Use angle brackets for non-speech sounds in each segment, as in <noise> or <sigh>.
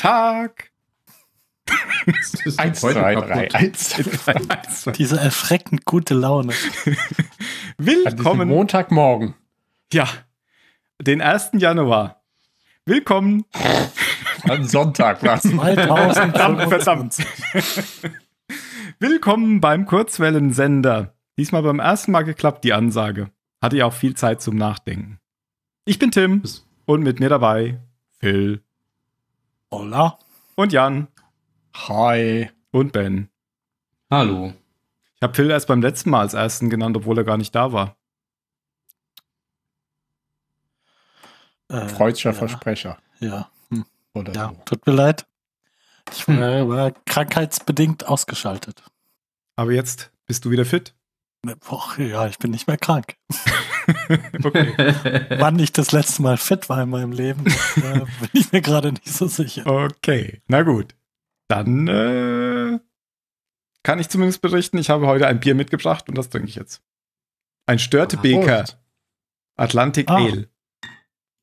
Tag. 1, 2, 3, 1, 2, 1. Diese erschreckend gute Laune. <laughs> Willkommen. Montagmorgen. Ja, den 1. Januar. Willkommen. An <laughs> Sonntag, was? 2000. Verdammt. <laughs> Willkommen beim Kurzwellensender. Diesmal beim ersten Mal geklappt, die Ansage. Hatte ja auch viel Zeit zum Nachdenken. Ich bin Tim und mit mir dabei Phil. Hola. Und Jan. Hi. Und Ben. Hallo. Ich habe Phil erst beim letzten Mal als ersten genannt, obwohl er gar nicht da war. Äh, Freudscher ja. Versprecher. Ja. Hm. Oder ja, so. tut mir leid. Ich war, war hm. äh, äh, krankheitsbedingt ausgeschaltet. Aber jetzt bist du wieder fit? Boah, ja, ich bin nicht mehr krank. <laughs> <laughs> okay. Wann ich das letzte Mal fit war in meinem Leben, äh, <laughs> bin ich mir gerade nicht so sicher. Okay, na gut. Dann äh, kann ich zumindest berichten, ich habe heute ein Bier mitgebracht und das trinke ich jetzt. Ein Störtebeker. Ah, Atlantic ah. Ale.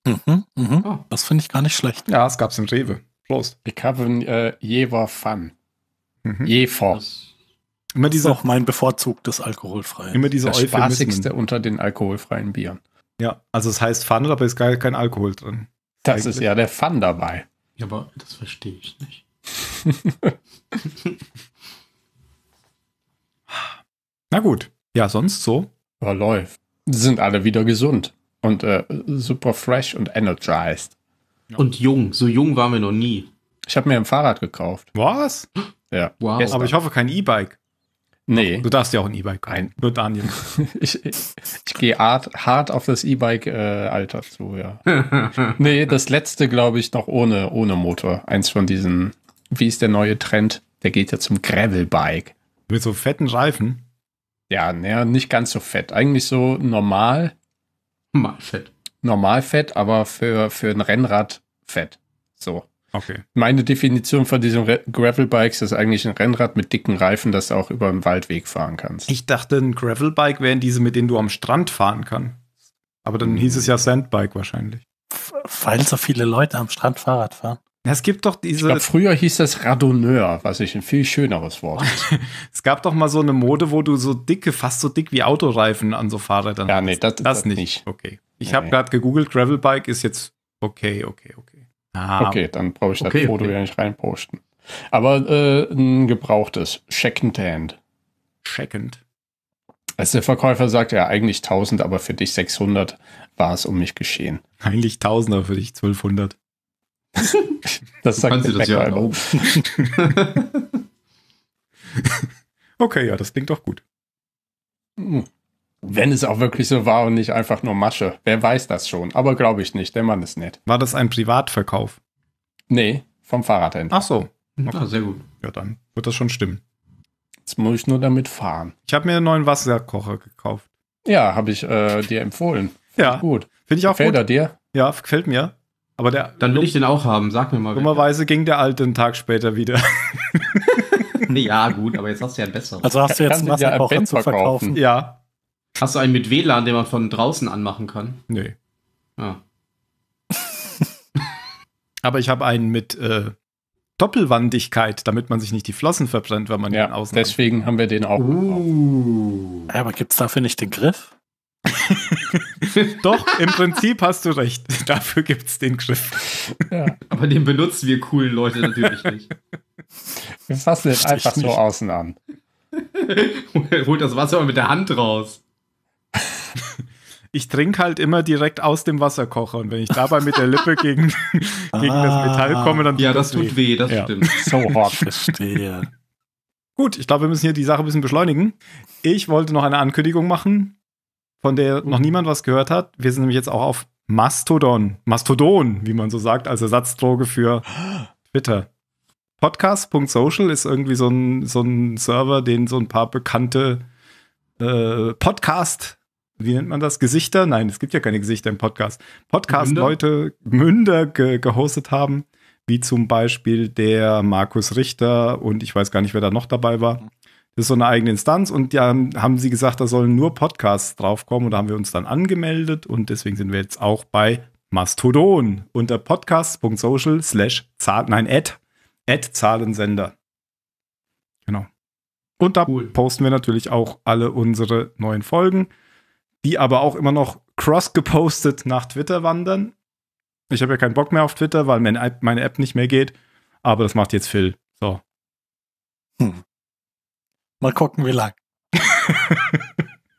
Mhm, mhm. Oh. Das finde ich gar nicht schlecht. Ja, es gab es im Rewe. Prost. Ich habe ein äh, Jever Fun. Mhm. Jever. Das Immer diese, auch mein bevorzugtes alkoholfreie. Immer diese das spaßigste unter den alkoholfreien Bieren. Ja, also es heißt Pfand, aber ist gar kein Alkohol drin. Das Eigentlich. ist ja der Fun dabei. Ja, aber das verstehe ich nicht. <laughs> Na gut. Ja, sonst so. Ja, läuft. Sind alle wieder gesund und äh, super fresh und energized. Und jung. So jung waren wir noch nie. Ich habe mir ein Fahrrad gekauft. Was? Ja. Wow. Aber ich hoffe kein E-Bike. Nee. Du darfst ja auch ein E-Bike Nein. Nur Daniel. ich, <laughs> ich, ich gehe hart, hart auf das E-Bike-Alter äh, zu, ja. <laughs> nee, das letzte, glaube ich, noch ohne, ohne Motor. Eins von diesen, wie ist der neue Trend? Der geht ja zum Gravel-Bike. Mit so fetten Reifen? Ja, naja, nicht ganz so fett. Eigentlich so normal. Normal fett. Normal fett, aber für, für ein Rennrad fett. So. Okay. Meine Definition von diesen Gravelbikes ist eigentlich ein Rennrad mit dicken Reifen, das du auch über einen Waldweg fahren kannst. Ich dachte, ein Gravelbike wären diese, mit denen du am Strand fahren kannst. Aber dann hieß es ja Sandbike wahrscheinlich. Weil so viele Leute am Strand Fahrrad fahren. Es gibt doch diese. Ich glaub, früher hieß das Radonneur, was ich ein viel schöneres Wort. <laughs> es gab doch mal so eine Mode, wo du so dicke, fast so dick wie Autoreifen an so Fahrrädern. hast. Ja, nee, das, das, das nicht. nicht. Okay. Ich nee. habe gerade gegoogelt, Gravelbike ist jetzt okay, okay, okay. Ah, okay, dann brauche ich das okay, Foto okay. ja nicht reinposten. Aber äh, ein gebrauchtes, Second Hand. Second. Als der Verkäufer sagt, ja, eigentlich 1000, aber für dich 600 war es um mich geschehen. Eigentlich 1000, aber für dich 1200. <laughs> das sagt der das ja <laughs> <laughs> Okay, ja, das klingt doch gut. Hm. Wenn es auch wirklich so war und nicht einfach nur Masche. Wer weiß das schon? Aber glaube ich nicht. Der Mann ist nett. War das ein Privatverkauf? Nee, vom Fahrradhändler. Ach so. Okay. Ah, sehr gut. Ja, dann wird das schon stimmen. Jetzt muss ich nur damit fahren. Ich habe mir einen neuen Wasserkocher gekauft. Ja, habe ich äh, dir empfohlen. ja. Gut. Finde ich auch gefällt gut. Gefällt er dir? Ja, gefällt mir. Aber der. Dann will ich den auch haben, sag mir mal. Dummerweise ging der alte einen Tag später wieder. nee, <laughs> ja, gut, aber jetzt hast du ja einen besseren. Also hast du jetzt einen Wasserkocher ja zu verkaufen. verkaufen. Ja. Hast du einen mit WLAN, den man von draußen anmachen kann? Nee. Ah. <laughs> Aber ich habe einen mit äh, Doppelwandigkeit, damit man sich nicht die Flossen verbrennt, wenn man ja, den außen. Deswegen haben wir den auch. Uh. Aber gibt es dafür nicht den Griff? <laughs> Doch, im Prinzip hast du recht. <laughs> Dafür gibt es den Griff. Ja. Aber den benutzen wir coolen Leute natürlich nicht. Wir fassen den einfach so außen an. Holt das Wasser mit der Hand raus ich trinke halt immer direkt aus dem Wasserkocher und wenn ich dabei mit der Lippe gegen, <laughs> gegen ah, das Metall ah. komme, dann tut ja, das, das tut weh. weh das ja. stimmt. <laughs> So hart oh, verstehe. Gut, ich glaube, wir müssen hier die Sache ein bisschen beschleunigen. Ich wollte noch eine Ankündigung machen, von der noch niemand was gehört hat. Wir sind nämlich jetzt auch auf Mastodon, Mastodon, wie man so sagt, als Ersatzdroge für Twitter. Podcast.social ist irgendwie so ein, so ein Server, den so ein paar bekannte äh, Podcast- wie nennt man das? Gesichter? Nein, es gibt ja keine Gesichter im Podcast. Podcast-Leute, Münder, Münder ge gehostet haben, wie zum Beispiel der Markus Richter und ich weiß gar nicht, wer da noch dabei war. Das ist so eine eigene Instanz und ja, haben sie gesagt, da sollen nur Podcasts draufkommen und da haben wir uns dann angemeldet und deswegen sind wir jetzt auch bei Mastodon unter podcast.social slash nein, ad, ad Zahlensender. Genau. Und da cool. posten wir natürlich auch alle unsere neuen Folgen die aber auch immer noch cross gepostet nach Twitter wandern. Ich habe ja keinen Bock mehr auf Twitter, weil meine App, meine App nicht mehr geht. Aber das macht jetzt Phil. So. Hm. Mal gucken, wie lang.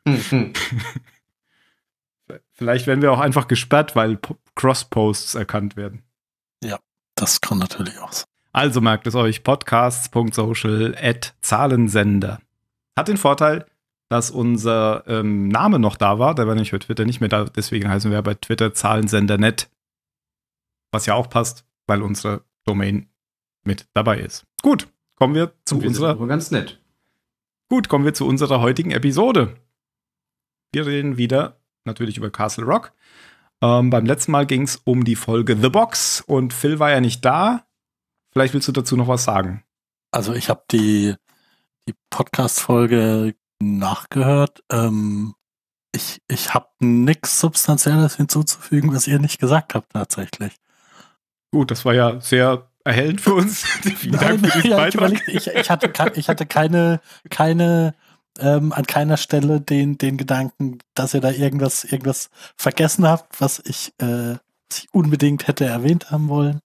Hm, hm. <laughs> Vielleicht werden wir auch einfach gesperrt, weil Cross-Posts erkannt werden. Ja, das kann natürlich auch sein. Also merkt es euch, podcasts.social at Zahlensender. Hat den Vorteil, dass unser ähm, Name noch da war. Der war nämlich bei Twitter nicht mehr da, deswegen heißen wir bei Twitter Zahlensendernet. Was ja auch passt, weil unsere Domain mit dabei ist. Gut, kommen wir zu wir unserer. ganz nett. Gut, kommen wir zu unserer heutigen Episode. Wir reden wieder natürlich über Castle Rock. Ähm, beim letzten Mal ging es um die Folge The Box und Phil war ja nicht da. Vielleicht willst du dazu noch was sagen. Also ich habe die, die Podcast-Folge nachgehört. Ähm, ich ich habe nichts Substanzielles hinzuzufügen, was ihr nicht gesagt habt tatsächlich. Gut, das war ja sehr erhellend für uns. <laughs> Vielen Nein, Dank für diesen <laughs> ja, Beitrag. Überlegt, ich, ich, hatte, ich hatte keine, keine ähm, an keiner Stelle den, den Gedanken, dass ihr da irgendwas, irgendwas vergessen habt, was ich, äh, was ich unbedingt hätte erwähnt haben wollen.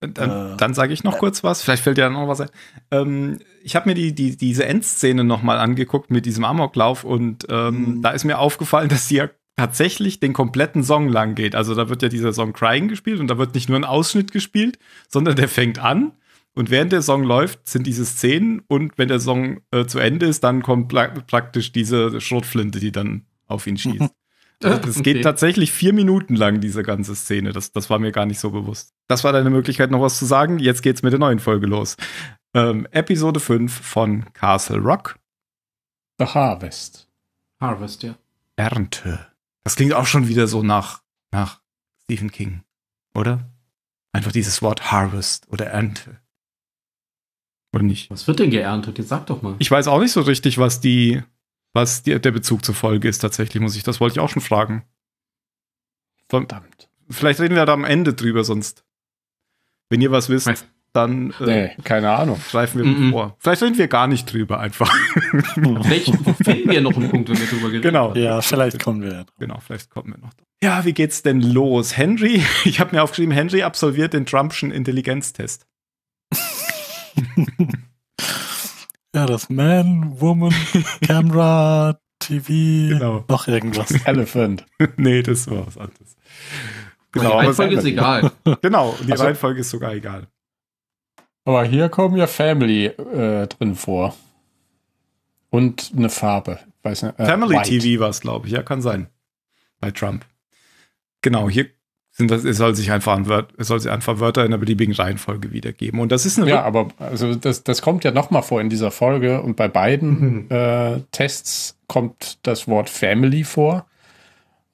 Dann, äh, dann sage ich noch äh, kurz was, vielleicht fällt dir dann noch was ein. Ähm, ich habe mir die, die, diese Endszene nochmal angeguckt mit diesem Amoklauf und ähm, mhm. da ist mir aufgefallen, dass sie ja tatsächlich den kompletten Song lang geht. Also da wird ja dieser Song Crying gespielt und da wird nicht nur ein Ausschnitt gespielt, sondern der fängt an und während der Song läuft, sind diese Szenen und wenn der Song äh, zu Ende ist, dann kommt praktisch diese Schrotflinte, die dann auf ihn schießt. <laughs> Also, es geht okay. tatsächlich vier Minuten lang, diese ganze Szene. Das, das war mir gar nicht so bewusst. Das war deine Möglichkeit, noch was zu sagen. Jetzt geht's mit der neuen Folge los. Ähm, Episode 5 von Castle Rock. The Harvest. Harvest, ja. Ernte. Das klingt auch schon wieder so nach, nach Stephen King, oder? Einfach dieses Wort Harvest oder Ernte. Oder nicht? Was wird denn geerntet? Jetzt sag doch mal. Ich weiß auch nicht so richtig, was die, was die, der Bezug zur Folge ist tatsächlich, muss ich, das wollte ich auch schon fragen. Verdammt. Vielleicht reden wir da am Ende drüber, sonst. Wenn ihr was wisst dann äh, nee, keine Ahnung. greifen wir mm -mm. vor. Vielleicht reden wir gar nicht drüber einfach. vielleicht <laughs> finden wir noch einen Punkt, wenn wir drüber reden. Genau. Ja, vielleicht kommen wir. Drauf. Genau, vielleicht kommen wir noch. Ja, wie geht's denn los? Henry, <laughs> ich habe mir aufgeschrieben, Henry absolviert den Trumpschen Intelligenztest. <laughs> ja, das Man, Woman, Camera, TV, genau. noch irgendwas. Elephant. nee, das war was anderes. Genau, die Reihenfolge ist egal. Genau, die also, Reihenfolge ist sogar egal. Aber hier kommen ja Family äh, drin vor. Und eine Farbe. Nicht, äh, Family White. TV war es, glaube ich. Ja, kann sein. Bei Trump. Genau, hier sind das, es soll sich einfach, es soll sich einfach Wörter in einer beliebigen Reihenfolge wiedergeben. Und das ist eine. Ja, aber also das, das kommt ja nochmal vor in dieser Folge. Und bei beiden mhm. äh, Tests kommt das Wort Family vor.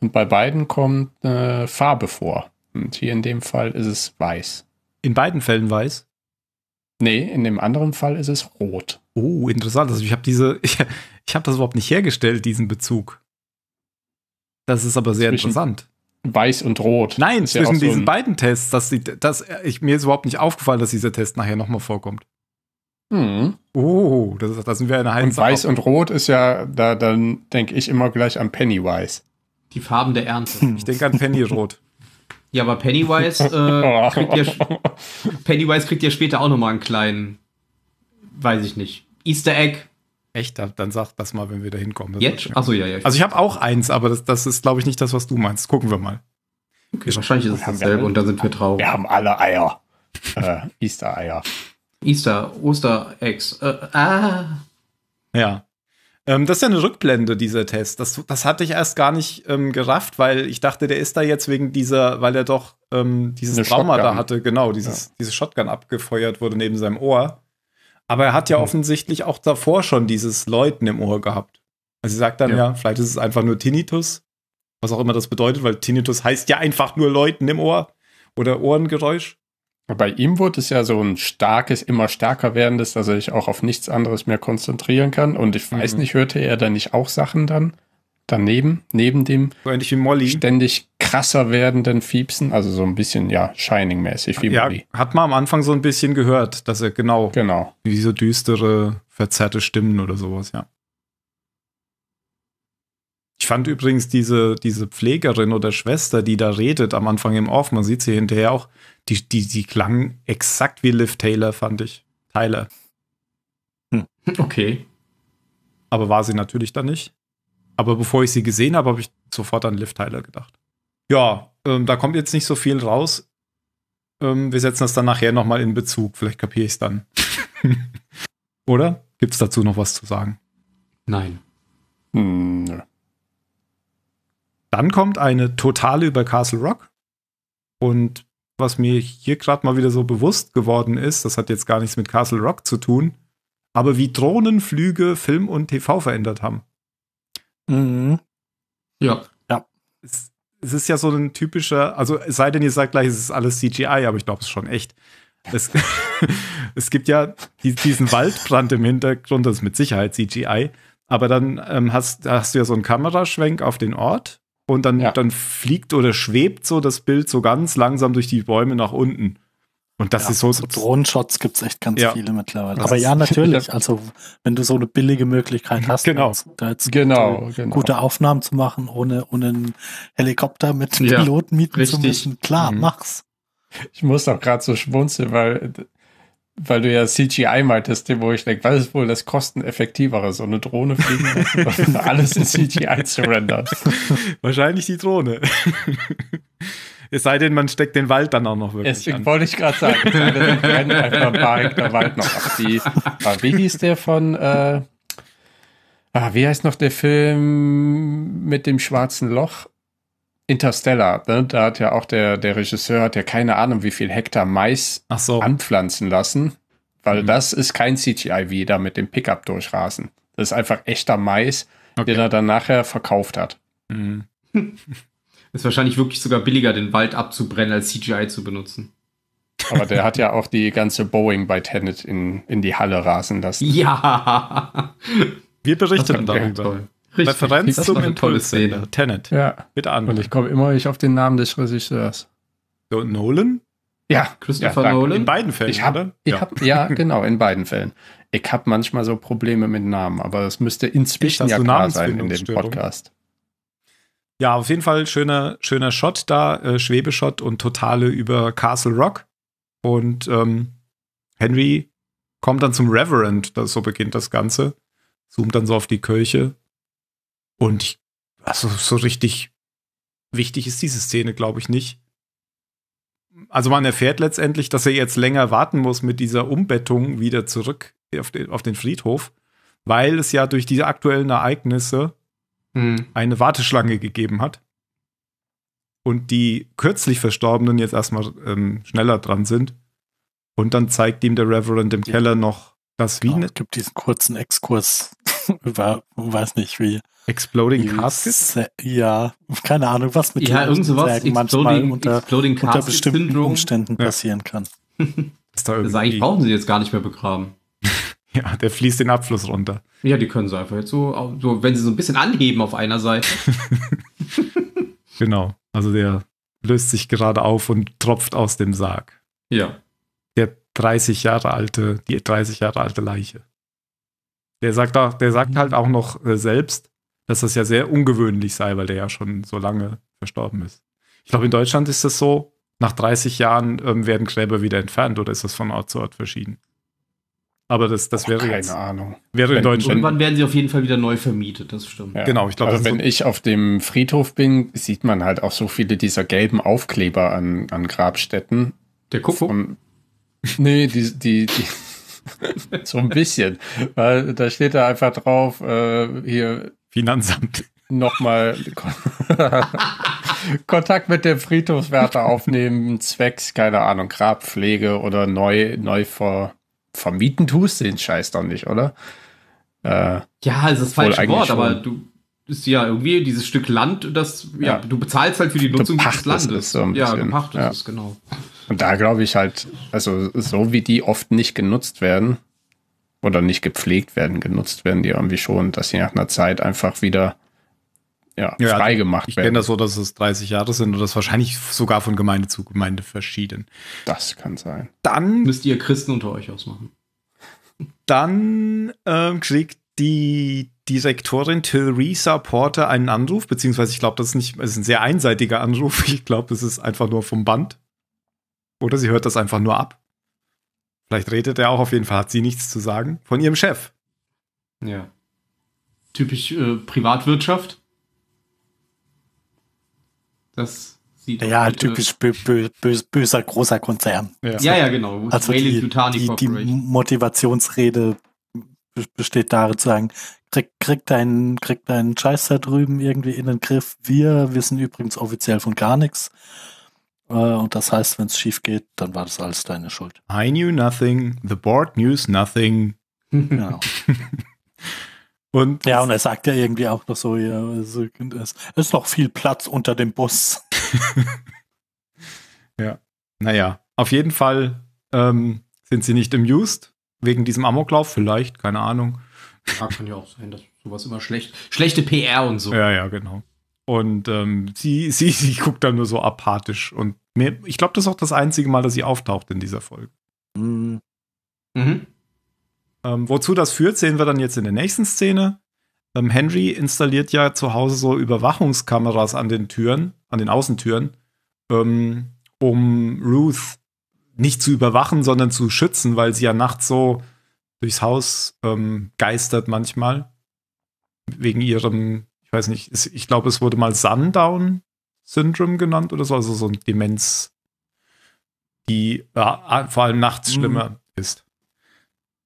Und bei beiden kommt eine äh, Farbe vor. Und hier in dem Fall ist es weiß. In beiden Fällen weiß? Nee, in dem anderen Fall ist es rot. Oh, interessant. Also ich habe diese, <laughs> ich, ich habe das überhaupt nicht hergestellt, diesen Bezug. Das ist aber sehr zwischen interessant. Weiß und rot. Nein, zwischen ja diesen so beiden Tests, dass die, dass ich, mir ist überhaupt nicht aufgefallen, dass dieser Test nachher nochmal vorkommt. Mhm. Oh, da das sind wir in einer Und weiß und rot ist ja, da dann denke ich immer gleich an Pennywise. Die Farben der Ernte. Ich denke an Pennyrot. Ja, aber Pennywise, äh, <laughs> kriegt ja, Pennywise kriegt ja später auch nochmal einen kleinen, weiß ich nicht, Easter Egg. Echt? Dann, dann sag das mal, wenn wir da hinkommen. Jetzt? Achso, ja, ja. Also ich habe auch eins, aber das, das ist, glaube ich, nicht das, was du meinst. Gucken wir mal. Okay, wir wahrscheinlich ist es dasselbe und da sind wir traurig. Wir haben alle Eier. äh, Easter-Eier. Easter, Oster-Eggs. Äh, ah. Ja. Ähm, das ist ja eine Rückblende, dieser Test. Das, das hatte ich erst gar nicht ähm, gerafft, weil ich dachte, der ist da jetzt wegen dieser, weil er doch ähm, dieses eine Trauma Shotgun. da hatte, genau, dieses, ja. diese Shotgun abgefeuert wurde neben seinem Ohr. Aber er hat ja mhm. offensichtlich auch davor schon dieses Läuten im Ohr gehabt. Also sie sagt dann ja. ja, vielleicht ist es einfach nur Tinnitus, was auch immer das bedeutet, weil Tinnitus heißt ja einfach nur Läuten im Ohr oder Ohrengeräusch. Bei ihm wurde es ja so ein starkes, immer stärker werdendes, dass er sich auch auf nichts anderes mehr konzentrieren kann. Und ich weiß mhm. nicht, hörte er da nicht auch Sachen dann daneben, neben dem ständig krasser werdenden Fiepsen, also so ein bisschen, ja, Shining-mäßig wie ja, Molly. Hat man am Anfang so ein bisschen gehört, dass er genau, genau. wie so düstere, verzerrte Stimmen oder sowas, ja. Ich fand übrigens diese, diese Pflegerin oder Schwester, die da redet am Anfang im Off, man sieht sie hinterher auch, die, die, die klangen exakt wie Liv Taylor, fand ich. Tyler. Hm. <laughs> Okay. Aber war sie natürlich dann nicht. Aber bevor ich sie gesehen habe, habe ich sofort an Liv Tyler gedacht. Ja, ähm, da kommt jetzt nicht so viel raus. Ähm, wir setzen das dann nachher nochmal in Bezug. Vielleicht kapiere ich es dann. <laughs> Oder? Gibt es dazu noch was zu sagen? Nein. Hm. Dann kommt eine Totale über Castle Rock. Und was mir hier gerade mal wieder so bewusst geworden ist, das hat jetzt gar nichts mit Castle Rock zu tun, aber wie Drohnenflüge Film und TV verändert haben. Mhm. Ja. Ja. Es, es, ist ja so ein typischer, also es sei denn, ihr sagt gleich, es ist alles CGI, aber ich glaube, es ist schon echt. Es, <laughs> es gibt ja diesen Waldbrand im Hintergrund, das ist mit Sicherheit CGI, aber dann ähm, hast, hast du ja so einen Kameraschwenk auf den Ort und dann, ja. dann fliegt oder schwebt so das Bild so ganz langsam durch die Bäume nach unten. Und das ja, ist so. so Drohnenshots gibt es echt ganz ja. viele mittlerweile. Aber <laughs> ja, natürlich. also, wenn du so eine billige Möglichkeit hast, genau. da jetzt genau, gute, genau. gute, Aufnahmen zu machen, ohne, ohne einen Helikopter mit Piloten mieten Richtig. zu müssen, klar, mhm. mach's. Ich muss auch gerade so schmunzeln, weil weil du ja CGI meintest, wo ich denke, was ist wohl das kosteneffektivere, so eine Drohne fliegen lassen oder <laughs> alles in CGI zu rendern? Wahrscheinlich die Drohne. es sei denn, man steckt den Wald dann auch noch wirklich Deswegen an. wollte ich gerade sagen, es sei denn, wir rennt einfach ein paar Hektar Wald noch ab. Die, ah, wie hieß der von, äh, ah, wie heißt noch der Film mit dem schwarzen Loch? Interstellar, ne? da hat ja auch der, der Regisseur hat ja keine Ahnung, wie viel Hektar Mais so. anpflanzen lassen, weil mhm. das ist kein CGI, wie da mit dem Pickup durchrasen. Das ist einfach echter Mais, okay. den er dann nachher verkauft hat. Mhm. <laughs> ist wahrscheinlich wirklich sogar billiger, den Wald abzubrennen, als CGI zu benutzen. Aber der hat ja <laughs> auch die ganze Boeing bei Tenet in, in die Halle rasen lassen. Ja! Wir berichten darüber. Toll. Richtig. Referenz das zum szene Tenet. Ja. Mit an. Und ich komme immer nicht auf den Namen des Regisseurs. So, Nolan? Ja. Christopher ja, Nolan? In beiden Fällen, ich hab, oder? Ich ja. Hab, ja, <laughs> genau, in beiden Fällen. Ich habe manchmal so Probleme mit Namen, aber das müsste inzwischen ja so klar sein in dem Podcast. Ja, auf jeden Fall schöner, schöner Shot da, äh, Schwebeshot und totale über Castle Rock. Und ähm, Henry kommt dann zum Reverend, das so beginnt das Ganze. Zoomt dann so auf die Kirche und ich, also so richtig wichtig ist diese Szene, glaube ich, nicht. Also man erfährt letztendlich, dass er jetzt länger warten muss mit dieser Umbettung wieder zurück auf den, auf den Friedhof, weil es ja durch diese aktuellen Ereignisse hm. eine Warteschlange gegeben hat. Und die kürzlich Verstorbenen jetzt erstmal ähm, schneller dran sind. Und dann zeigt ihm der Reverend im ja. Keller noch das genau, Wien. Ne es gibt diesen kurzen Exkurs über, <laughs> weiß nicht wie. Exploding Caskets? Ja, keine Ahnung, was mit ja, irgend sowas manchmal unter, unter bestimmten Syndrom. Umständen passieren kann. <laughs> Ist da irgendwie... Eigentlich brauchen sie jetzt gar nicht mehr begraben. <laughs> ja, der fließt den Abfluss runter. Ja, die können sie einfach jetzt so, so wenn sie so ein bisschen anheben auf einer Seite. genau, also der löst sich gerade auf und tropft aus dem Sarg. Ja. Der 30 Jahre alte, die 30 Jahre alte Leiche. Der sagt, auch, der sagt halt auch noch äh, selbst, dass das ja sehr ungewöhnlich sei, weil der ja schon so lange verstorben ist. Ich glaube, in Deutschland ist das so, nach 30 Jahren ähm, werden Gräber wieder entfernt oder ist das von Ort zu Ort verschieden? Aber das, das wäre keine jetzt. Keine Ahnung. Wäre wenn, in Deutschland. Irgendwann werden sie auf jeden Fall wieder neu vermietet, das stimmt. Ja. Genau, ich glaube. Also, wenn so ich auf dem Friedhof bin, sieht man halt auch so viele dieser gelben Aufkleber an, an Grabstätten. Der Kuckuck? Von, nee, die, die, die, <laughs> so ein bisschen. Weil da steht da einfach drauf, äh, hier. Finanzamt. Nochmal <laughs> Kontakt mit dem Friedhofswärter aufnehmen, zwecks, keine Ahnung, Grabpflege oder neu, neu ver, vermieten tust den Scheiß doch nicht, oder? Äh, ja, es ist falsch Wort, schon. aber du ist ja irgendwie dieses Stück Land, das, ja, ja. du bezahlst halt für die Nutzung des Landes. So ja, gepachtet ja. ist, genau. Und da glaube ich halt, also so wie die oft nicht genutzt werden oder nicht gepflegt werden, genutzt werden die irgendwie schon, dass sie nach einer Zeit einfach wieder ja, ja, frei ich werden. Ich kenne das so, dass es 30 Jahre sind und das wahrscheinlich sogar von Gemeinde zu Gemeinde verschieden. Das kann sein. Dann müsst ihr Christen unter euch ausmachen. Dann ähm, kriegt die Direktorin Theresa Porter einen Anruf, beziehungsweise ich glaube, das ist ist ein sehr einseitiger Anruf. Ich glaube, das ist einfach nur vom Band. Oder sie hört das einfach nur ab. Vielleicht redet er auch, auf jeden Fall hat sie nichts zu sagen von ihrem Chef. Ja. Typisch äh, Privatwirtschaft. Das sieht. Ja, halt, typisch bö bö bö böser großer Konzern. Ja, ja, ja genau. Also die, die, die, Motivationsrede besteht darin zu sagen, krieg, krieg, deinen, krieg deinen Scheiß da drüben irgendwie in den Griff. Wir wissen übrigens offiziell von gar nichts. Äh, und das heißt, wenn es schief geht, dann war das alles deine Schuld. I knew nothing, the board knews nothing. Genau. <laughs> und ja, und er sagt ja irgendwie auch noch so, ja, also, es ist noch viel Platz unter dem Bus. <laughs> ja, naja, auf jeden Fall ähm, sind sie nicht amused wegen diesem Amoklauf, vielleicht, keine Ahnung. Ja, kann ja auch sein, dass sowas immer schlecht, schlechte PR und so. Ja, ja, genau. Und ähm, sie, sie, <laughs> sie guckt dann nur so apathisch. Und mehr, ich glaube, das ist auch das einzige Mal, dass sie auftaucht in dieser Folge. Mhm. Mhm. Ähm, wozu das führt, sehen wir dann jetzt in der nächsten Szene. Ähm, Henry installiert ja zu Hause so Überwachungskameras an den Türen, an den Außentüren, ähm, um Ruth nicht zu überwachen, sondern zu schützen, weil sie ja nachts so durchs Haus ähm, geistert manchmal. Wegen ihrem ich weiß nicht, ich glaube, es wurde mal sundown Syndrome genannt oder so, also so eine Demenz, die äh, vor allem nachts mhm. schlimmer mhm. ist.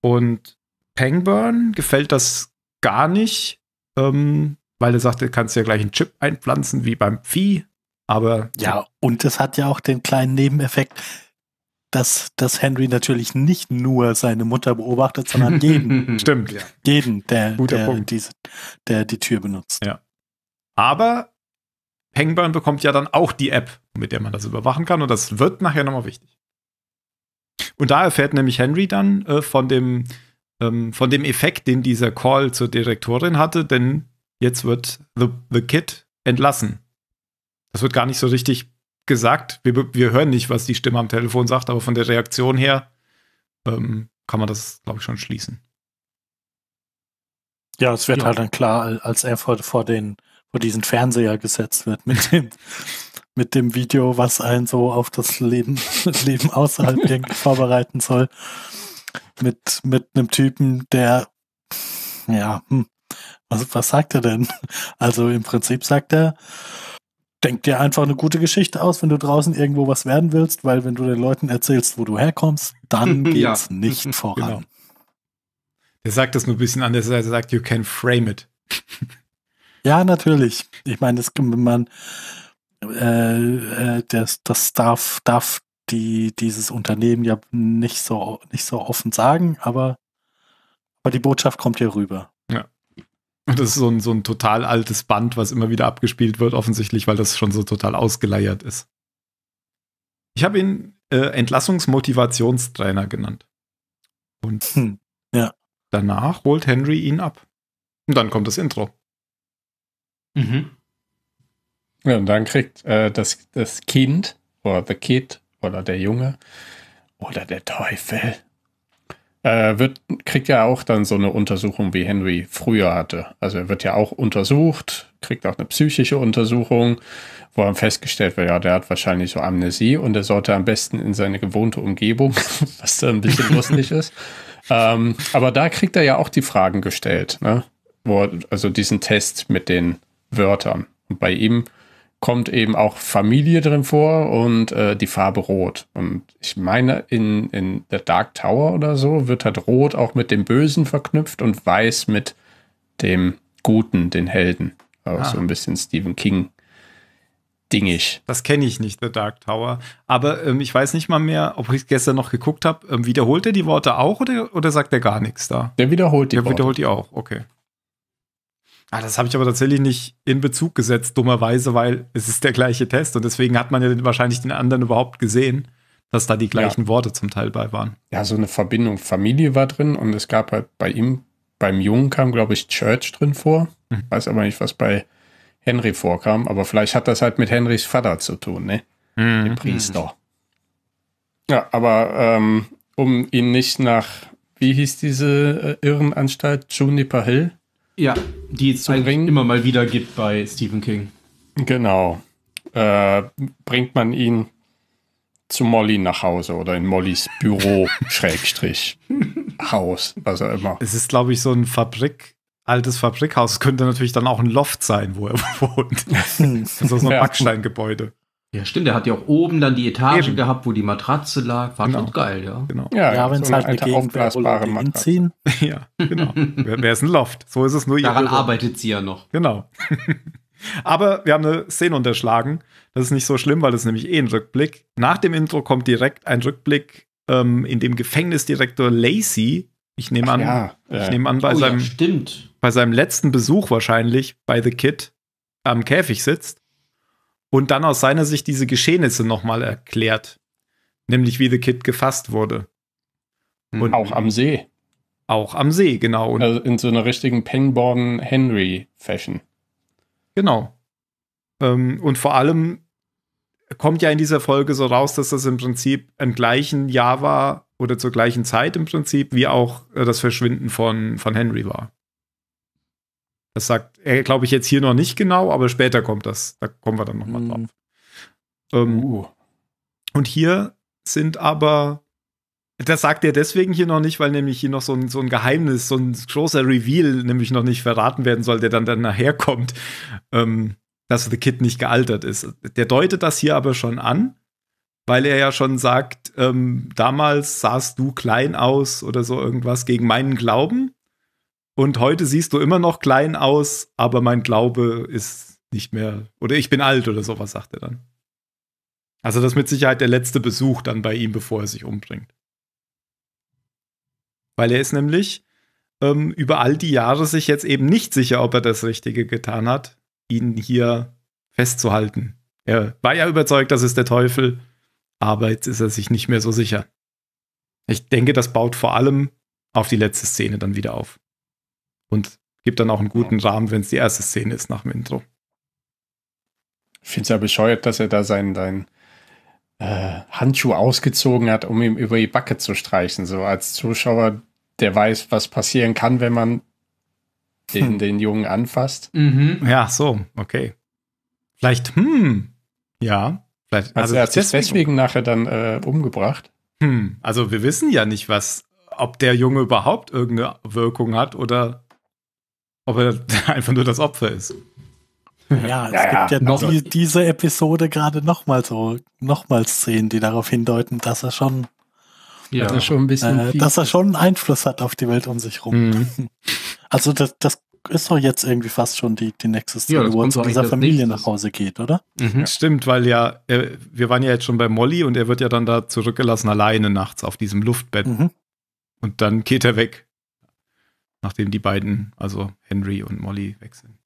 Und Pangburn gefällt das gar nicht, ähm, weil er sagte, kannst ja gleich einen Chip einpflanzen wie beim Vieh, aber. Ja, und es hat ja auch den kleinen Nebeneffekt, dass, dass Henry natürlich nicht nur seine Mutter beobachtet, sondern jeden. <laughs> Stimmt. Ja. Jeden, der, der, die, der die Tür benutzt. Ja. Aber Pengburn bekommt ja dann auch die App, mit der man das überwachen kann. Und das wird nachher nochmal wichtig. Und da erfährt nämlich Henry dann äh, von, dem, ähm, von dem Effekt, den dieser Call zur Direktorin hatte, denn jetzt wird The, the Kid entlassen. Das wird gar nicht so richtig gesagt. Wir, wir hören nicht, was die Stimme am Telefon sagt, aber von der Reaktion her ähm, kann man das, glaube ich, schon schließen. Ja, es wird ja. halt dann klar, als er vor, vor, den, vor diesen Fernseher gesetzt wird mit dem, <laughs> mit dem Video, was einen so auf das Leben, <laughs> Leben außerhalb <laughs> vorbereiten soll. Mit, mit einem Typen, der, ja, hm, was, was sagt er denn? Also im Prinzip sagt er, denk dir einfach eine gute Geschichte aus, wenn du draußen irgendwo was werden willst, weil wenn du den Leuten erzählst, wo du herkommst, dann <laughs> geht's ja. nicht <laughs> genau. voran. Genau. Der sagt das nur ein bisschen anders, er sagt, you can frame it. <laughs> ja, natürlich. Ich meine, das man, äh, äh, das, das darf, darf die, dieses Unternehmen ja nicht so, nicht so offen sagen, aber, aber die Botschaft kommt hier rüber. Das ist so ein, so ein total altes Band, was immer wieder abgespielt wird, offensichtlich, weil das schon so total ausgeleiert ist. Ich habe ihn äh, Entlassungsmotivationstrainer genannt. Und hm, ja. danach holt Henry ihn ab. Und dann kommt das Intro. Mhm. Ja, und dann kriegt äh, das, das Kind oder The Kid oder der Junge oder der Teufel äh, wird, kriegt ja auch dann so eine Untersuchung, wie Henry früher hatte. Also er wird ja auch untersucht, kriegt auch eine psychische Untersuchung, wo dann festgestellt wird, ja, der hat wahrscheinlich so Amnesie und er sollte am besten in seine gewohnte Umgebung, <laughs> was da ein bisschen lustig ist. Ähm, aber da kriegt er ja auch die Fragen gestellt, ne? Wo, also diesen Test mit den Wörtern. Und bei ihm kommt eben auch Familie drin vor und äh, die Farbe Rot. Und ich meine, in, in der Dark Tower oder so wird halt Rot auch mit dem Bösen verknüpft und Weiß mit dem Guten, den Helden. Also ah. So ein bisschen Stephen King. Dingig. Das, das kenne ich nicht, The Dark Tower. Aber ähm, ich weiß nicht mal mehr, ob ich gestern noch geguckt habe. Ähm, wiederholt er die Worte auch oder, oder sagt er gar nichts da? Der wiederholt die der Worte. Der wiederholt die auch, okay. Ah, das habe ich aber tatsächlich nicht in Bezug gesetzt, dummerweise, weil es ist der gleiche Test und deswegen hat man ja wahrscheinlich den anderen überhaupt gesehen, dass da die gleichen ja. Worte zum Teil bei waren. Ja, so eine Verbindung Familie war drin und es gab halt bei ihm, beim Jungen kam, glaube ich, Church drin vor. Ich mhm. Weiß aber nicht, was bei Henry vorkam, aber vielleicht hat das halt mit Henrys Vater zu tun, ne? Hm. Der Priester. Ja, aber ähm, um ihn nicht nach, wie hieß diese äh, Irrenanstalt? Juniper Hill? Ja, die es immer mal wieder gibt bei Stephen King. Genau. Äh, bringt man ihn zu Molly nach Hause oder in Mollys Büro, <laughs> Schrägstrich, Haus, was auch immer. Es ist, glaube ich, so ein Fabrik, altes Fabrikhaus. Es könnte natürlich dann auch ein Loft sein, wo er <laughs> wohnt. so, <laughs> so ein ja. Backsteingebäude. Ja, stimmt, er hat ja auch oben dann die Etage Eben. gehabt, wo die Matratze lag. War genau. schon geil, ja. Genau. Ja, ja wenn es so halt eine, eine aufblasbare Matratze. <laughs> ja, genau. Wer ist ein Loft. So ist es nur. Daran arbeitet sie ja noch. Genau. <laughs> Aber wir haben eine Szene unterschlagen. Das ist nicht so schlimm, weil es nämlich eh ein Rückblick. Nach dem Intro kommt direkt ein Rückblick, ähm, in dem Gefängnisdirektor Lacey, ich nehme an, ja, ich nehme an, bei, oh, seinem, ja, bei seinem letzten Besuch wahrscheinlich bei The Kid am Käfig sitzt und dann aus seiner Sicht diese Geschehnisse nochmal erklärt. Nämlich wie The Kid gefasst wurde. Hm. Und auch am See. Auch am See, genau. Und also in so einer richtigen Pangborn-Henry-Fashion. Genau. Ähm, und vor allem kommt ja in dieser Folge so raus, dass das im Prinzip im gleichen Jahr war oder zur gleichen Zeit im Prinzip, wie auch äh, das Verschwinden von, von Henry war. Das sagt er, glaube ich, jetzt hier noch nicht genau, aber später kommt das. Da kommen wir dann nochmal mhm. drauf. Ähm, uh. Und hier sind aber, das sagt er deswegen hier noch nicht, weil nämlich hier noch so ein, so ein Geheimnis, so ein großer Reveal nämlich noch nicht verraten werden soll, der dann, dann nachher kommt, ähm, dass The Kid nicht gealtert ist. Der deutet das hier aber schon an, weil er ja schon sagt, ähm, damals sahst du klein aus oder so irgendwas gegen meinen Glauben. Und heute siehst du immer noch klein aus, aber mein Glaube ist nicht mehr, oder ich bin alt oder sowas, sagt er dann. Also das ist mit Sicherheit der letzte Besuch dann bei ihm, bevor er sich umbringt. Weil er ist nämlich ähm, über all die Jahre sich jetzt eben nicht sicher, ob er das Richtige getan hat, ihn hier festzuhalten. Er war ja überzeugt, das ist der Teufel, aber jetzt ist er sich nicht mehr so sicher. Ich denke, das baut vor allem auf die letzte Szene dann wieder auf und gibt dann auch einen guten Rahmen, wenn es die erste Szene ist nach dem Intro. Ich finde es ja bescheuert, dass er da seinen, seinen äh, Handschuh ausgezogen hat, um ihm über die Backe zu streichen. So als Zuschauer, der weiß, was passieren kann, wenn man den, hm. den Jungen anfasst. Mhm. Ja, so, okay. Vielleicht, hm, ja. Vielleicht, also, also er hat sich deswegen, deswegen nachher dann äh, umgebracht. Hm, also wir wissen ja nicht, was, ob der Junge überhaupt irgendeine Wirkung hat oder ob er <laughs> einfach nur das Opfer ist. Ja, es ja, gibt ja, noch die, also- diese Episode gerade nochmal so, nochmal Szenen, die darauf hindeuten, dass er schon, ja, dass er schon ein bisschen, äh, dass er schon einen Einfluss hat auf die Welt um sich rum. Mhm. <laughs> Also das, das ist doch jetzt irgendwie fast schon die, die nächste Szene, ja, wo er zu dieser Familie nach Hause geht, oder? Mhm, ja. Stimmt, weil ja, er, äh, wir waren ja jetzt schon bei Molly und er wird ja dann da zurückgelassen alleine nachts auf diesem Luftbett. Mhm. Und dann geht er weg nachdem die beiden, also Henry und Molly, wechseln.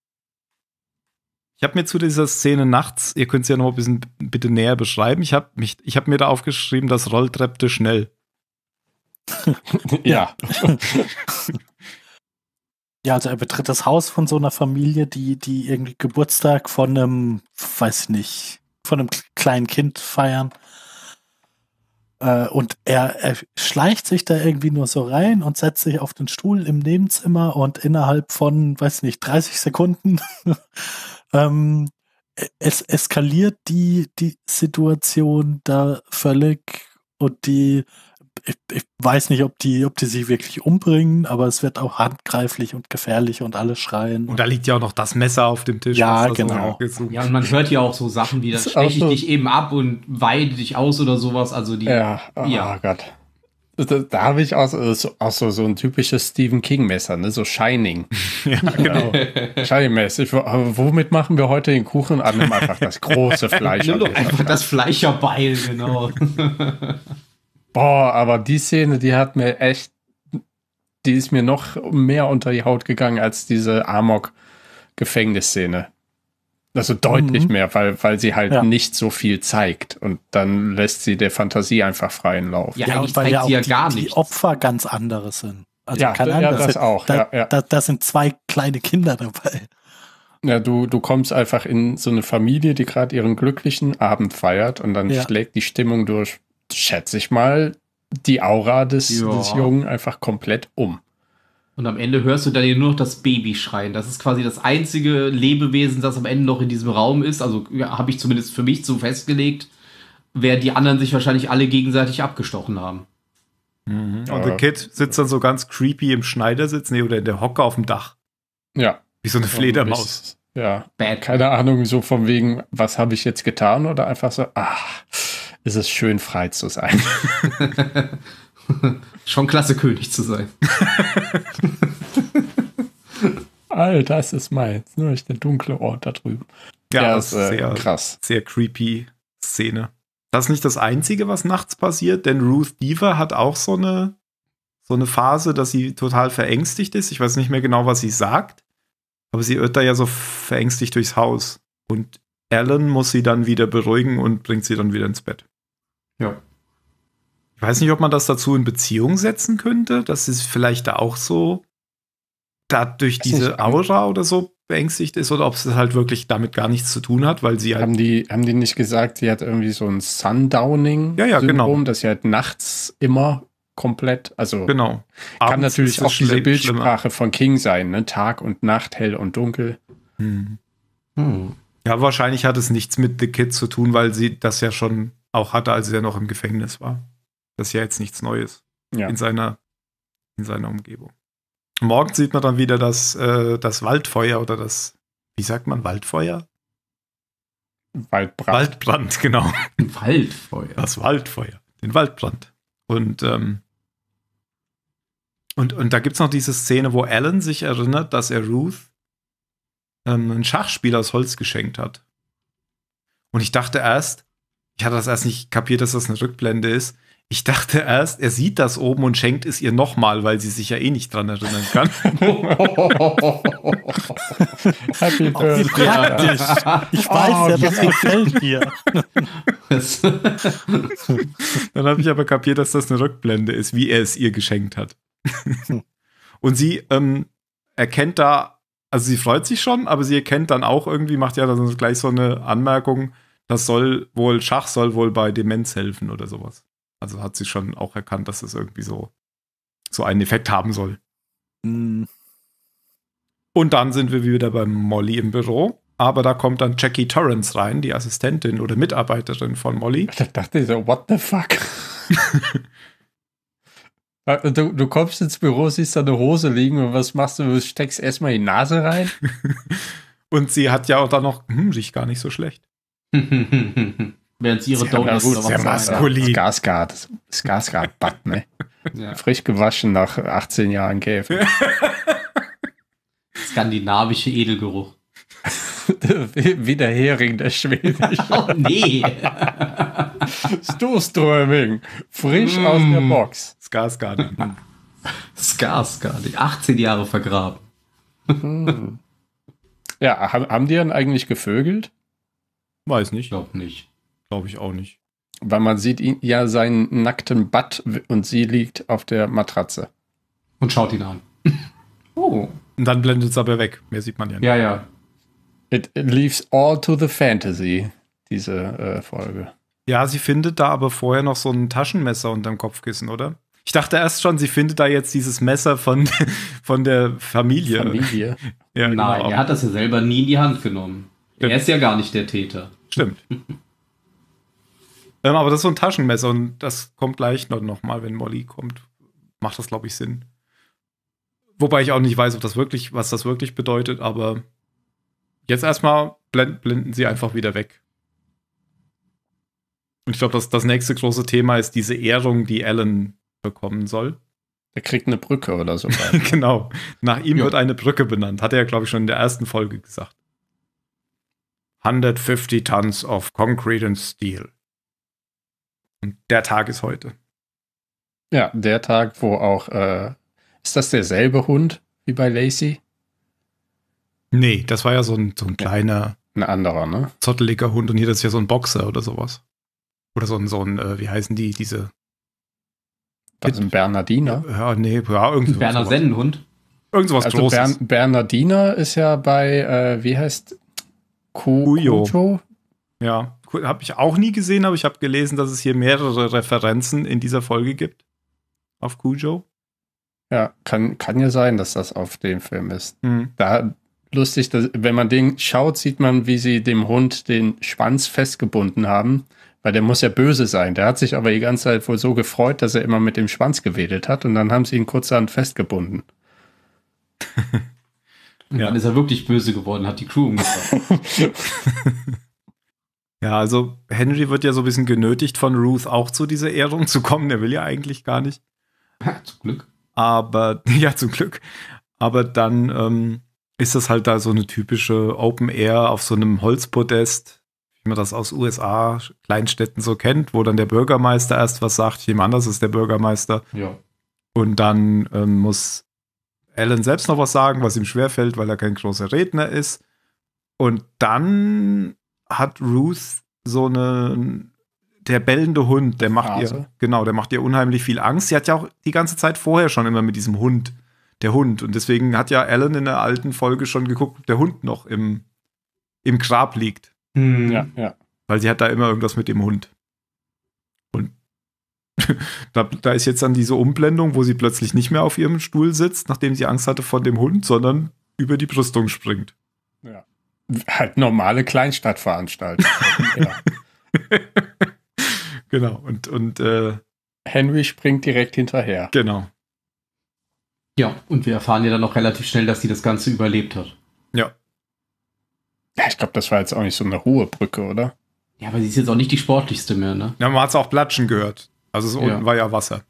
Ich habe mir zu dieser Szene nachts, ihr könnt es ja noch ein bisschen bitte näher beschreiben, ich habe hab mir da aufgeschrieben, das Rolltreppte schnell. ja. <laughs> ja, also er betritt das Haus von so einer Familie, die, die irgendwie Geburtstag von einem, weiß nicht, von einem kleinen Kind feiern äh, und er, er, schleicht sich da irgendwie nur so rein und setzt sich auf den Stuhl im Nebenzimmer und innerhalb von, weiß nicht, 30 Sekunden <laughs> ähm, es eskaliert die, die Situation da völlig und die ich, ich, weiß nicht, ob die, ob die sie wirklich umbringen, aber es wird auch handgreiflich und gefährlich und alle schreien. Und da liegt ja auch noch das Messer auf dem Tisch. Ja, genau. Ja, und man hört ja auch so Sachen wie, das steche ich dich eben ab und weide dich aus oder sowas. Also die. Ja, oh, ja. Gott. Da, da habe ich auch, auch so, so ein typisches Stephen King-Messer, ne? so Shining. <laughs> ja, genau. genau. Shining-mäßig. Womit machen wir heute den Kuchen? Ah, nimm einfach das große <laughs> Fleisch. nimm doch einfach das Fleischerbeil, genau. <laughs> Boah, aber die Szene, die hat mir echt, die ist mir noch mehr unter die Haut gegangen als diese Amok-Gefängnisszene. Also deutlich mhm. mehr, weil, weil sie halt ja. nicht so viel zeigt. Und dann lässt sie der Fantasie einfach freien Lauf. Ja, ja und weil ja auch ja gar die, die Opfer ganz andere sind. Also ja, keine ja, das, das auch. Da, ja, da, da, sind zwei kleine Kinder dabei. Ja, du, du kommst einfach in so eine Familie, die gerade ihren glücklichen Abend feiert und dann schlägt die Stimmung durch schätze ich mal, die Aura des, des Jungen einfach komplett um. Und am Ende hörst du dann hier nur noch das Baby schreien. Das ist quasi das einzige Lebewesen, das am Ende noch in diesem Raum ist. Also ja, habe ich zumindest für mich so festgelegt, während die anderen sich wahrscheinlich alle gegenseitig abgestochen haben. Mhm, Und der Kid sitzt dann so ganz creepy im Schneidersitz, nee, oder in der Hocke auf dem Dach. Ja. Wie so eine Fledermaus. Ja. Bad. Keine Ahnung, so von wegen, was habe ich jetzt getan? Oder einfach so, ach ist es schön, frei zu sein. <laughs> Schon klasse, König zu sein. <laughs> All das ist meins. Nur ist der dunkle Ort da drüben. Ja, ja ist äh, sehr, krass. Sehr creepy Szene. Das ist nicht das Einzige, was nachts passiert, denn Ruth Deaver hat auch so eine, so eine Phase, dass sie total verängstigt ist. Ich weiß nicht mehr genau, was sie sagt, aber sie irrt da ja so verängstigt durchs Haus. Und Alan muss sie dann wieder beruhigen und bringt sie dann wieder ins Bett. Ja. Ich weiß nicht, ob man das dazu in Beziehung setzen könnte, dass es vielleicht da auch so dadurch diese Aura oder so beängstigt ist oder ob es halt wirklich damit gar nichts zu tun hat, weil sie halt Haben die, haben die nicht gesagt, sie hat irgendwie so ein Sundowning-Syndrom, ja, ja, genau. dass sie halt nachts immer komplett, also genau. kann Abends natürlich auch diese Bildsprache schlimmer. von King sein, ne? Tag und Nacht, hell und dunkel. Hm. Hm. Ja, wahrscheinlich hat es nichts mit The Kid zu tun, weil sie das ja schon auch hatte, als er noch im Gefängnis war. Das ist ja jetzt nichts Neues ja. in, seiner, in seiner Umgebung. Morgen sieht man dann wieder das, äh, das Waldfeuer oder das, wie sagt man, Waldfeuer? Waldbrand. Waldbrand, genau. Waldfeuer. Das Waldfeuer, den Waldbrand. Und, ähm, und, und da gibt es noch diese Szene, wo Alan sich erinnert, dass er Ruth ähm, ein Schachspiel aus Holz geschenkt hat. Und ich dachte erst, ich hatte das erst nicht kapiert, dass das eine Rückblende ist. Ich dachte erst, er sieht das oben und schenkt es ihr nochmal, weil sie sich ja eh nicht dran erinnern kann. <laughs> Happy Birthday. Ja. Ich weiß oh, ja, das gefällt dir. <laughs> Dann habe ich aber kapiert, dass das eine Rückblende ist, wie er es ihr geschenkt hat. <laughs> Und sie ähm, erkennt da, also sie freut sich schon, aber sie erkennt dann auch irgendwie, macht ja dann gleich so eine Anmerkung, das soll wohl, Schach soll wohl bei Demenz helfen oder sowas. Also hat sie schon auch erkannt, dass es das irgendwie so, so einen Effekt haben soll. Mhm. Und dann sind wir wieder bei Molly im Büro. Aber da kommt dann Jackie Torrance rein, die Assistentin oder Mitarbeiterin von Molly. Da dachte ich so, what the fuck? <laughs> du, du, kommst ins Büro, siehst da eine Hose liegen und was machst du? Du steckst erstmal die Nase rein. <laughs> und sie hat ja auch dann noch, hm, riecht gar nicht so schlecht. <laughs> Während sie ihre Donuts gut, sehr maskulin. Skarsgard. Skarsgard-Butt, ne? <laughs> Ja. Frisch gewaschen nach 18 Jahren Käfer. <laughs> Skandinavische Edelgeruch. Wie der Hering, der schwedische. oh nee. Stoßströming. Frisch mm. aus der mm. Box. Skarsgard. Skarsgard. 18 Jahre vergraben. Hm. ja, haben die dann eigentlich gevögelt? Weiß nicht. Glaub nicht. Glaube ich auch nicht. Weil man sieht ihn ja seinen nackten Butt und sie liegt auf der Matratze. Und schaut ihn an. <laughs> oh. Und dann blendet es aber weg. Mehr sieht man ja nicht. Ja, ja. It, leaves all to the fantasy, diese äh, Folge. Ja, sie findet da aber vorher noch so ein Taschenmesser unterm Kopfkissen, oder? Ich dachte erst schon, sie findet da jetzt dieses Messer von, <laughs> von der Familie. Familie? ja, genau. Nein, genau. er hat das ja selber nie in die Hand genommen. Stimmt. Er ist ja gar nicht der Täter. Stimmt. <laughs> ähm, aber das ist so ein Taschenmesser und das kommt gleich noch, mal, wenn Molly kommt. Macht das, glaube ich, Sinn. Wobei ich auch nicht weiß, ob das wirklich, was das wirklich bedeutet, aber jetzt erstmal blend, blenden sie einfach wieder weg. Und ich glaube, das, das nächste große Thema ist diese Ehrung, die Alan bekommen soll. Er kriegt eine Brücke oder so. <laughs> genau. Nach ihm jo. wird eine Brücke benannt. Hat er ja, glaube ich, schon in der ersten Folge gesagt. 150 tons of concrete and steel. Und der Tag ist heute. Ja, der Tag, wo auch, äh, ist das derselbe Hund wie bei Lacey? Nee, das war ja so ein, so ein kleiner, ein anderer, ne? Zotteliger Hund und hier das ist ja so ein Boxer oder sowas. Oder so ein, so ein äh, wie heißen die, diese. Das ist ein Bernardiner. Ja, nee, ja, irgendwie. Berner Sennenhund. Irgendwas also Großes. Bern Bernardiner ist ja bei, äh, wie heißt Kujo. Kujo? Ja, habe ich auch nie gesehen, aber ich habe gelesen, dass es hier mehrere Referenzen in dieser Folge gibt auf Kujo. Ja, kann, kann ja sein, dass das auf dem Film ist. Mhm. Da lustig, dass, wenn man den schaut, sieht man, wie sie dem Hund den Schwanz festgebunden haben, weil der muss ja böse sein. Der hat sich aber die ganze Zeit wohl so gefreut, dass er immer mit dem Schwanz gewedelt hat und dann haben sie ihn kurzerhand festgebunden. <laughs> Ja. Dann ist er wirklich böse geworden, hat die Crew umgebracht. <laughs> ja, also Henry wird ja so ein bisschen genötigt von Ruth auch zu dieser Ehrung zu kommen. Der will ja eigentlich gar nicht. Ja, zum Glück. Aber, <laughs> ja, zum Glück. Aber dann ähm, ist das halt da so eine typische Open Air auf so einem Holzpodest, wie man das aus USA, Kleinstädten so kennt, wo dann der Bürgermeister erst was sagt, jemand anders ist der Bürgermeister. Ja. Und dann ähm, muss Alan selbst noch was sagen, was ihm schwerfällt, weil er kein großer Redner ist. Und dann hat Ruth so eine der bellende Hund, der macht Phase. ihr genau, der macht ihr unheimlich viel Angst. Sie hat ja auch die ganze Zeit vorher schon immer mit diesem Hund, der Hund und deswegen hat ja Alan in der alten Folge schon geguckt, ob der Hund noch im im Grab liegt. Mhm. Ja, ja. Weil sie hat da immer irgendwas mit dem Hund. <laughs> da, da, ist jetzt dann diese Umblendung, wo sie plötzlich nicht mehr auf ihrem Stuhl sitzt, nachdem sie Angst hatte vor dem Hund, sondern über die Brüstung springt. Ja. Halt normale Kleinstadtveranstaltung. <laughs> ja. genau. Und, und äh, Henry springt direkt hinterher. Genau. Ja, und wir erfahren ja dann auch relativ schnell, dass sie das Ganze überlebt hat. Ja. Ja, ich glaube, das war jetzt auch nicht so eine Ruhebrücke, oder? Ja, aber sie ist jetzt auch nicht die sportlichste mehr, ne? Ja, man hat es auch platschen gehört. Also so ja. unten war ja Wasser.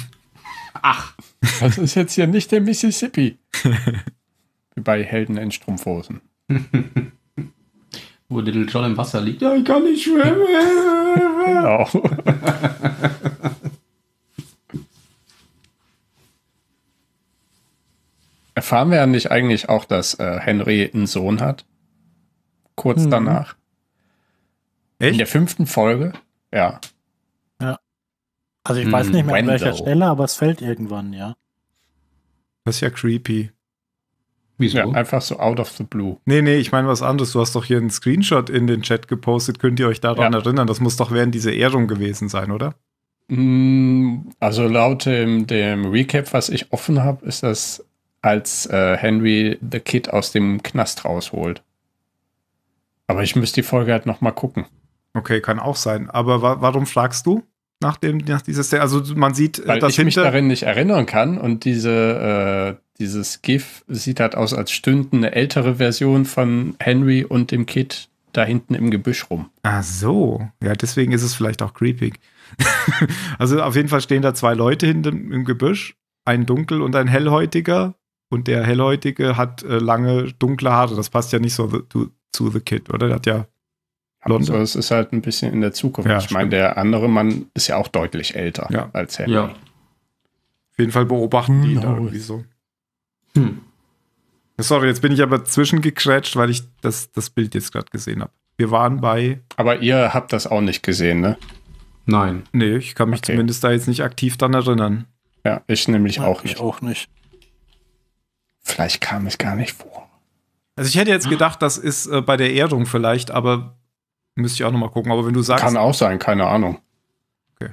<laughs> Ach. Das ist jetzt hier nicht der Mississippi. <laughs> Wie bei Helden in Strumpfhosen. Wo Little John im Wasser liegt. Ja, ich kann nicht schwimmen. genau. Erfahren wir ja nicht eigentlich auch, dass äh, Henry einen Sohn hat? Kurz mhm. danach. Echt? In der fünften Folge? Ja. Also ich hm, weiß nicht mehr an welcher Stelle, aber es fällt irgendwann, ja. Das ist ja creepy. Wieso? Ja, einfach so out of the blue. Nee, nee, ich meine was anderes. Du hast doch hier einen Screenshot in den Chat gepostet. Könnt ihr euch daran ja. erinnern? Das muss doch während dieser Ehrung gewesen sein, oder? Mm, also laut dem, dem Recap, was ich offen habe, ist das, als äh, Henry the Kid aus dem Knast rausholt. Aber ich müsste die Folge halt nochmal gucken. Okay, kann auch sein. Aber wa warum fragst du? nach, dem, nach dieser Szene. Also man sieht, äh, Weil dass ich mich darin nicht erinnern kann und diese, äh, dieses GIF sieht halt aus, als stünden eine ältere Version von Henry und dem Kid da hinten im Gebüsch rum. Ach so. Ja, deswegen ist es vielleicht auch creepy. <laughs> also auf jeden Fall stehen da zwei Leute hinten im Gebüsch. Ein dunkel und ein hellhäutiger. Und der hellhäutige hat äh, lange dunkle Haare. Das passt ja nicht so zu the Kid, oder? Der hat ja Blonde. Also es ist halt ein bisschen in der Zukunft. Ja, ich meine, der andere Mann ist ja auch deutlich älter ja. als Henry. Ja. Auf jeden Fall beobachten die no. da irgendwie so. Hm. Sorry, jetzt bin ich aber zwischengekrätscht, weil ich das, das Bild jetzt gerade gesehen habe. Wir waren bei. Aber ihr habt das auch nicht gesehen, ne? Nein. Nee, ich kann mich okay. zumindest da jetzt nicht aktiv dran erinnern. Ja, ich nämlich ja, auch nicht. Ich auch nicht. Vielleicht kam es gar nicht vor. Also ich hätte jetzt gedacht, das ist äh, bei der Ehrung vielleicht, aber Müsste ich auch nochmal gucken. Aber wenn du sagst. Kann auch sein, keine Ahnung. Okay.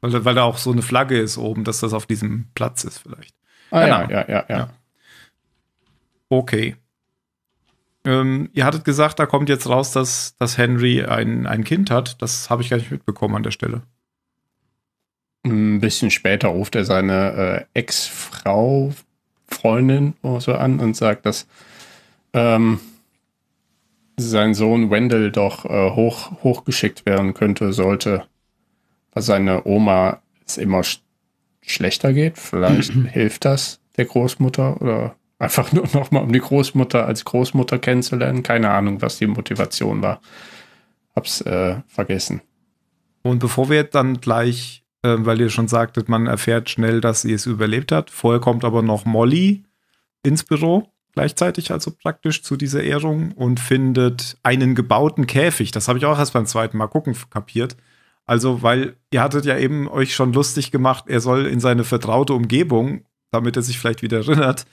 Weil, weil da auch so eine Flagge ist oben, dass das auf diesem Platz ist, vielleicht. Ah, ja, genau. ja, ja, ja, ja. Okay. Ähm, ihr hattet gesagt, da kommt jetzt raus, dass, dass Henry ein, ein Kind hat. Das habe ich gar nicht mitbekommen an der Stelle. Ein bisschen später ruft er seine äh, Ex-Frau, Freundin oder so an und sagt, dass ähm, sein Sohn Wendell doch äh, hoch, hochgeschickt werden könnte, sollte, weil seine Oma es immer sch schlechter geht. Vielleicht mhm. hilft das der Großmutter oder einfach nur nochmal, um die Großmutter als Großmutter kennenzulernen. Keine Ahnung, was die Motivation war. Hab's äh, vergessen. Und bevor wir dann gleich, äh, weil ihr schon sagtet, man erfährt schnell, dass sie es überlebt hat, vorher kommt aber noch Molly ins Büro gleichzeitig also praktisch zu dieser Ehrung und findet einen gebauten Käfig. Das habe ich auch erst beim zweiten Mal gucken kapiert. Also, weil ihr hattet ja eben euch schon lustig gemacht, er soll in seine vertraute Umgebung, damit er sich vielleicht wieder erinnert.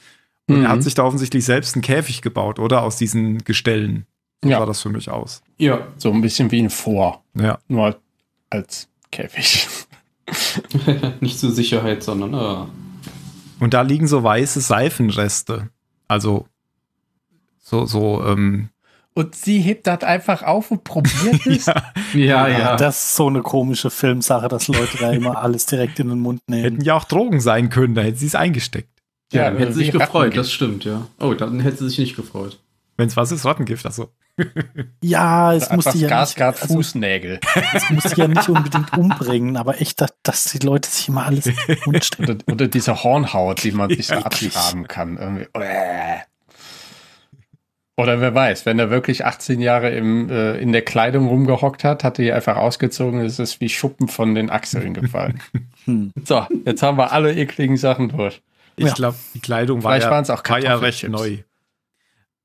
Und mhm. er hat mhm. sich da offensichtlich selbst einen Käfig gebaut, oder? Aus diesen Gestellen. So ja. sah das für mich aus. Ja, so ein bisschen wie ein Vor. Ja. Nur halt als Käfig. <laughs> Nicht zur Sicherheit, sondern. Äh. Und da liegen so weiße Seifenreste. Also so, so, ähm, und sie hebt das einfach auf und probiert <laughs> es. ja, ja, ja, Das ist so eine komische Filmsache, dass Leute da immer <laughs> alles direkt in den Mund nehmen. Hätten ja auch Drogen sein können, da hätte sie es eingesteckt. Ja, ja hätte sie sich gefreut, das stimmt, ja. Oh, dann hätte sie sich nicht gefreut. Wenn es was ist, Rattengift, also. Ja, es musste ja Gas, nicht, Gas, also Fußnägel. Also, musste ja nicht unbedingt umbringen, aber echt, dass, dass die Leute sich immer alles unstellen. Oder, oder diese Hornhaut, die man sich da abschaben kann. Oder wer weiß, wenn er wirklich 18 Jahre im, äh, in der Kleidung rumgehockt hat, hat er die einfach ausgezogen, ist es wie Schuppen von den Achseln gefallen. Hm. so, jetzt haben wir alle ekligen Sachen durch. Ich ja. glaube, die Kleidung war ja, auch war ja recht neu.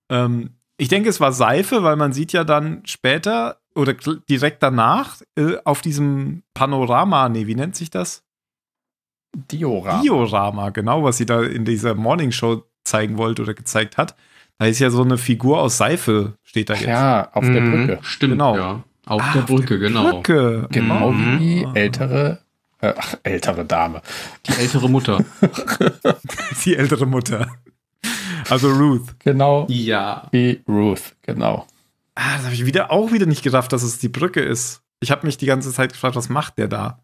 Ähm, ich denke, es war Seife, weil man sieht ja dann später oder direkt danach äh, auf diesem Panorama, nee, wie nennt sich das? Diorama. Diorama, genau, was sie da in dieser Morning Show zeigen wollte oder gezeigt hat. Da ist ja so eine Figur aus Seife, steht da jetzt. Ja, auf der mhm. Brücke. Stimmt, genau. Ja. Auf Ach, der Brücke, der genau. Brücke. Genau mhm. wie ältere, äh, ältere Dame. Die ältere Mutter. <laughs> die ältere Mutter. Also Ruth. Genau. Ja. Wie Ruth, genau. Ah, das habe ich wieder auch wieder nicht gedacht, dass es die Brücke ist. Ich habe mich die ganze Zeit gefragt, was macht der da?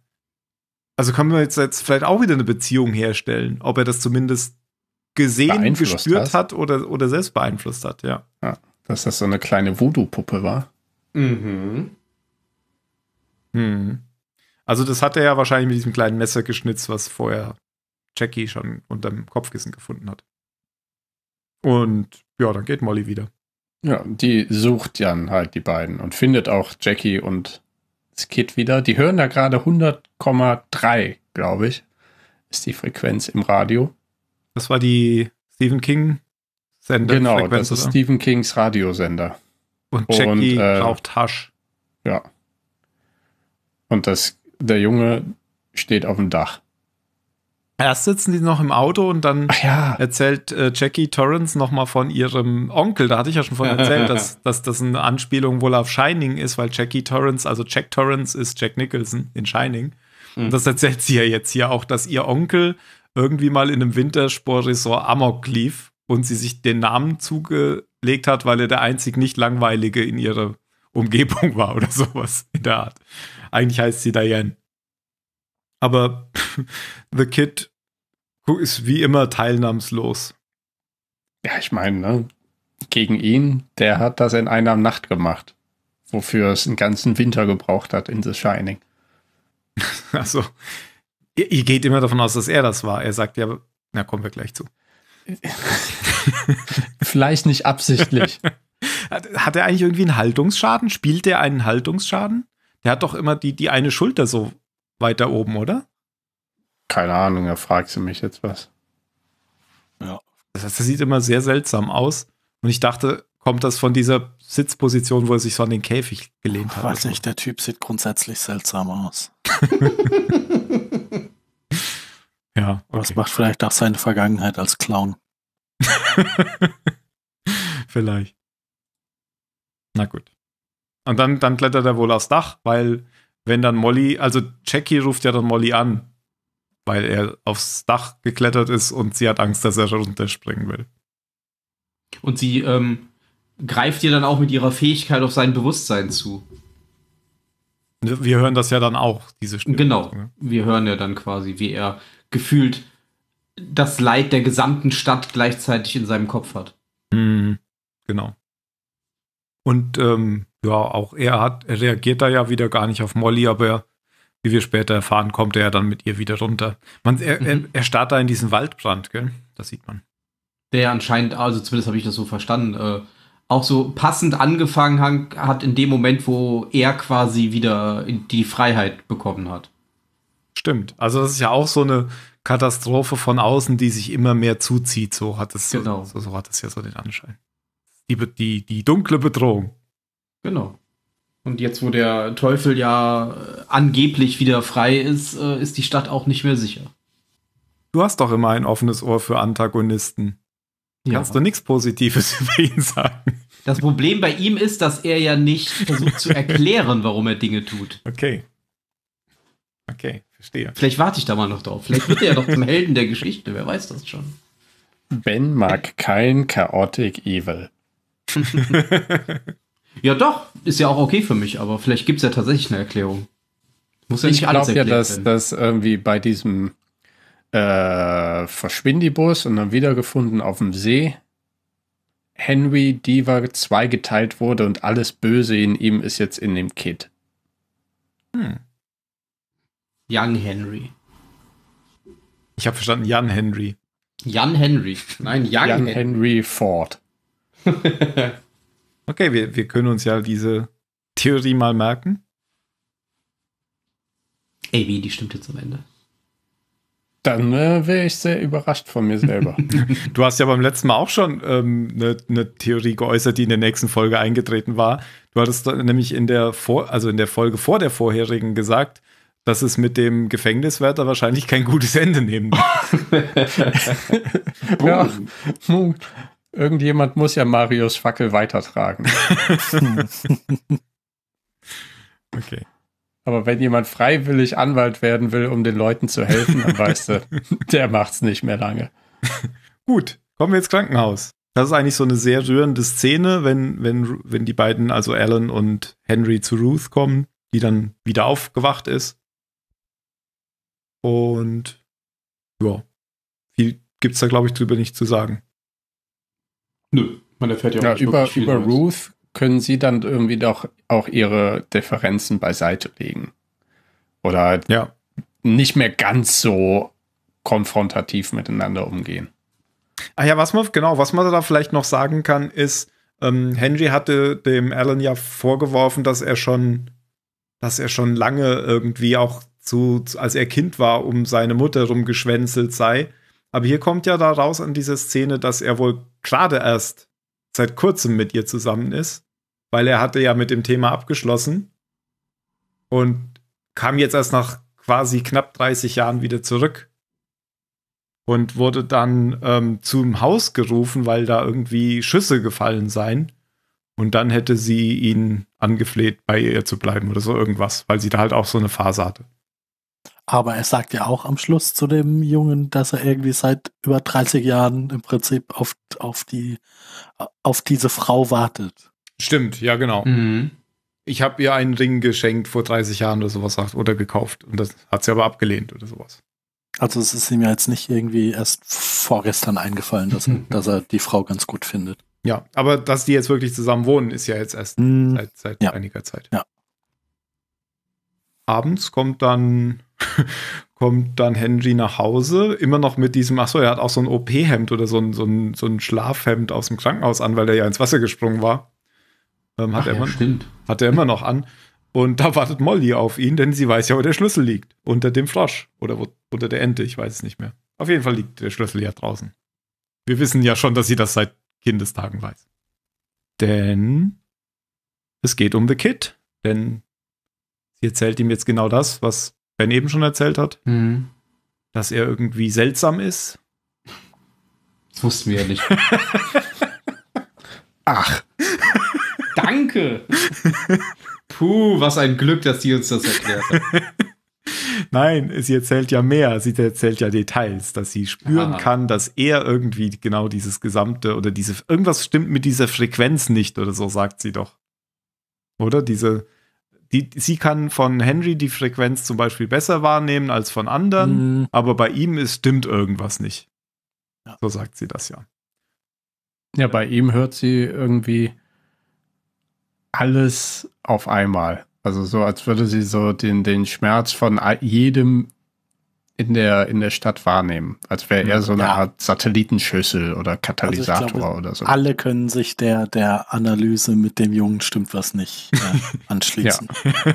Also können wir jetzt, jetzt vielleicht auch wieder eine Beziehung herstellen, ob er das zumindest gesehen, gespürt hast. hat oder, oder selbst beeinflusst hat, ja. ja. Dass das so eine kleine Voodoo-Puppe war. Mhm. Hm. Also das hat er ja wahrscheinlich mit diesem kleinen Messer geschnitzt, was vorher Jackie schon unter dem Kopfkissen gefunden hat. Und ja, dann geht Molly wieder. Ja, die sucht dann halt die beiden und findet auch Jackie und das Kid wieder. Die hören da gerade 100,3, glaube ich, ist die Frequenz im Radio. Das war die Stephen King Sender. Genau, Frequenz, das ist oder? Stephen Kings Radiosender. Und Jackie und, äh, raucht Hasch. Ja. Und das, der Junge steht auf dem Dach. Erst sitzen die noch im Auto und dann ja. erzählt äh, Jackie Torrance nochmal von ihrem Onkel. Da hatte ich ja schon von erzählt, dass, <laughs> dass das eine Anspielung wohl auf Shining ist, weil Jackie Torrance, also Jack Torrance ist Jack Nicholson in Shining. Mhm. Und das erzählt sie ja jetzt hier auch, dass ihr Onkel irgendwie mal in einem Wintersportresort Amok lief und sie sich den Namen zugelegt hat, weil er der einzig nicht langweilige in ihrer Umgebung <laughs> war oder sowas in der Art. Eigentlich heißt sie Diane aber <laughs> The Kid ist wie immer teilnahmslos. Ja, ich meine, ne? gegen ihn, der hat das in einer Nacht gemacht, wofür es einen ganzen Winter gebraucht hat in The Shining. <laughs> Also, ihr, ihr geht immer davon aus, dass er das war. Er sagt ja, na, kommen wir gleich zu. <laughs> Vielleicht nicht absichtlich. Hat, er eigentlich irgendwie einen Haltungsschaden? Spielt er einen Haltungsschaden? Der hat doch immer die, die eine Schulter so weiter oben, oder? Keine Ahnung, da fragst du mich jetzt was. Ja. Das, heißt, das sieht immer sehr seltsam aus. Und ich dachte, kommt das von dieser Sitzposition, wo er sich so an den Käfig gelehnt hat. Weiß nicht, der Typ sieht grundsätzlich seltsam aus. <laughs> ja. Okay. Das macht vielleicht auch seine Vergangenheit als Clown. <laughs> vielleicht. Na gut. Und dann, dann klettert er wohl aufs Dach, weil wenn dann Molly, also Jackie ruft ja dann Molly an, weil er aufs Dach geklettert ist und sie hat Angst, dass er runterspringen will. Und sie ähm, greift ihr dann auch mit ihrer Fähigkeit auf sein Bewusstsein zu. Wir hören das ja dann auch, diese Stimme. Genau, ne? wir hören ja dann quasi, wie er gefühlt das Leid der gesamten Stadt gleichzeitig in seinem Kopf hat. Mhm, genau. Und ähm, ja, auch er hat, er reagiert da ja wieder gar nicht auf Molly, aber wie wir später erfahren, kommt er ja dann mit ihr wieder runter. Man, er, mhm. er starrt da in diesen Waldbrand, gell? Das sieht man. Der anscheinend, also zumindest habe ich das so verstanden, äh, auch so passend angefangen hat in dem Moment, wo er quasi wieder die Freiheit bekommen hat. Stimmt. Also das ist ja auch so eine Katastrophe von außen, die sich immer mehr zuzieht. So hat es, genau. so, so hat es ja so den Anschein. Die, die, die dunkle Bedrohung. Genau. Und jetzt, wo der Teufel ja äh, angeblich wieder frei ist, äh, ist die Stadt auch nicht mehr sicher. Du hast doch immer ein offenes Ohr für Antagonisten. Ja. Kannst du nichts Positives <laughs> über ihn sagen? Das Problem bei ihm ist, dass er ja nicht versucht zu erklären, warum er Dinge tut. Okay. Okay, verstehe. Vielleicht warte ich da mal noch drauf. Vielleicht wird er ja doch zum Helden der Geschichte. Wer weiß das schon? Ben mag kein Chaotic Evil. <laughs> Ja, doch, ist ja auch okay für mich, aber vielleicht gibt es ja tatsächlich eine Erklärung. Muss ja nicht ich alles erklärt ja, dass, dass irgendwie bei diesem äh, Verschwindibus und dann wiedergefunden auf dem See Henry Diva zweigeteilt wurde und alles Böse in ihm ist jetzt in dem Kid. Hm. Young Henry. Ich habe verstanden, Jan Henry. Jan Henry. Nein, Young Jan Henry Ford. <laughs> Okay, wir, wir können uns ja diese Theorie mal merken. Ey, wie, die stimmt jetzt am Ende. Dann äh, wäre ich sehr überrascht von mir selber. <laughs> du hast ja beim letzten Mal auch schon eine ähm, ne, ne Theorie geäußert, die in der nächsten Folge eingetreten war. Du hattest nämlich in der, vor also in der Folge vor der vorherigen gesagt, dass es mit dem Gefängniswärter wahrscheinlich kein gutes Ende nehmen wird. <laughs> ja, <laughs> Irgendjemand muss ja Marios Fackel weitertragen. <laughs> okay. Aber wenn jemand freiwillig Anwalt werden will, um den Leuten zu helfen, dann weißt du, <laughs> der macht's nicht mehr lange. <laughs> Gut, kommen wir ins Krankenhaus. Das ist eigentlich so eine sehr rührende Szene, wenn, wenn, wenn die beiden, also Alan und Henry, zu Ruth kommen, die dann wieder aufgewacht ist. Und ja, viel gibt's da, glaube ich, drüber nicht zu sagen. Nö, man erfährt ja, auch ja, nicht über, viel über Ruth können sie dann irgendwie doch auch ihre Differenzen beiseite legen. Oder ja. nicht mehr ganz so konfrontativ miteinander umgehen. Ach ja, was man, genau, was man da vielleicht noch sagen kann, ist, ähm, Henry hatte dem Alan ja vorgeworfen, dass er schon, dass er schon lange irgendwie auch zu, als er Kind war, um seine Mutter rumgeschwänzelt sei. Aber hier kommt ja da raus an dieser Szene, dass er wohl gerade erst seit kurzem mit ihr zusammen ist, weil er hatte ja mit dem Thema abgeschlossen und kam jetzt erst nach quasi knapp 30 Jahren wieder zurück und wurde dann ähm, zum Haus gerufen, weil da irgendwie Schüsse gefallen seien. Und dann hätte sie ihn angefleht, bei ihr zu bleiben oder so irgendwas, weil sie da halt auch so eine Phase hatte. Aber er sagt ja auch am Schluss zu dem Jungen, dass er irgendwie seit über 30 Jahren im Prinzip auf, auf, die, auf diese Frau wartet. Stimmt, ja, genau. Mhm. Ich habe ihr einen Ring geschenkt vor 30 Jahren oder sowas oder gekauft. Und das hat sie aber abgelehnt oder sowas. Also es ist ihm ja jetzt nicht irgendwie erst vorgestern eingefallen, dass, er, <laughs> dass er die Frau ganz gut findet. Ja, aber dass die jetzt wirklich zusammen wohnen, ist ja jetzt erst mhm. seit, seit ja. einiger Zeit. Ja. Abends kommt dann <laughs> kommt dann Henry nach Hause, immer noch mit diesem, achso, er hat auch so ein OP-Hemd oder so ein, so, ein, so ein Schlafhemd aus dem Krankenhaus an, weil er ja ins Wasser gesprungen war. Ähm, hat, ach, er ja, immer, stimmt. hat er immer noch an. Und da wartet Molly auf ihn, denn sie weiß ja, wo der Schlüssel liegt. Unter dem Frosch oder wo, unter der Ente, ich weiß es nicht mehr. Auf jeden Fall liegt der Schlüssel ja draußen. Wir wissen ja schon, dass sie das seit Kindestagen weiß. Denn es geht um The Kid. Denn sie erzählt ihm jetzt genau das, was Ben eben schon erzählt hat, mhm. dass er irgendwie seltsam ist. Das wussten wir ja nicht. <laughs> Ach. Danke. Puh, was ein Glück, dass die uns das erklärt hat. Nein, sie erzählt ja mehr, sie erzählt ja Details, dass sie spüren Aha. kann, dass er irgendwie genau dieses gesamte oder diese irgendwas stimmt mit dieser Frequenz nicht oder so sagt sie doch. Oder diese die, sie kann von Henry die Frequenz zum Beispiel besser wahrnehmen als von anderen, mhm. aber bei ihm ist, stimmt irgendwas nicht. Ja. So sagt sie das ja. Ja, bei ihm hört sie irgendwie alles auf einmal. Also so, als würde sie so den, den Schmerz von jedem in der, in der Stadt wahrnehmen. Als wäre er so eine ja. Art Satellitenschüssel oder also Katalysator also glaube, oder so. Alle können sich der, der Analyse mit dem Jungen stimmt was nicht äh, <laughs> anschließen. ja.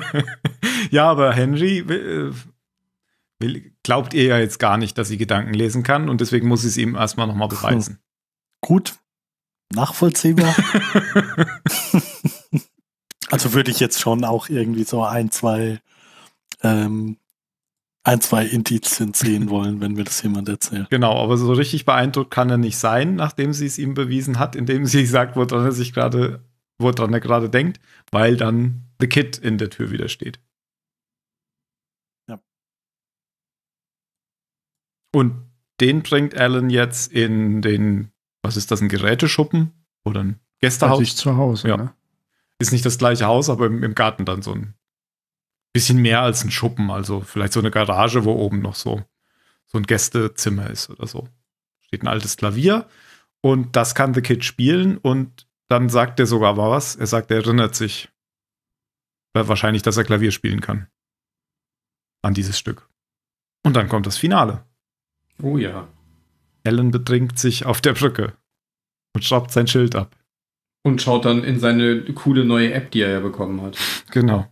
<laughs> ja. aber Henry äh, will, glaubt ihr ja jetzt gar nicht, dass sie Gedanken lesen kann und deswegen muss sie es ihm erstmal nochmal beweisen. Gut, nachvollziehbar. <laughs> also würde ich jetzt schon auch irgendwie so ein, zwei ähm, ein, zwei Indizien sehen wollen, wenn mir das jemand erzählt. Genau, aber so richtig beeindruckt kann er nicht sein, nachdem sie es ihm bewiesen hat, indem sie <laughs> sagt, woran er sich gerade, woran er gerade denkt, weil dann The Kid in der Tür wieder steht. Ja. Und den bringt Alan jetzt in den, was ist das, ein Geräteschuppen oder ein Gästehaus? sich zu Hause, ja. Ne? Ist nicht das gleiche Haus, aber im, im Garten dann so ein bisschen mehr als ein Schuppen, also vielleicht so eine Garage, wo oben noch so, so ein Gästezimmer ist oder so. Steht ein altes Klavier und das kann The Kid spielen und dann sagt er sogar was. Er sagt, er erinnert sich äh, wahrscheinlich, dass er Klavier spielen kann. An dieses Stück. Und dann kommt das Finale. Oh ja. Alan betrinkt sich auf der Brücke und schraubt sein Schild ab. Und schaut dann in seine coole neue App, die er ja bekommen hat. Genau.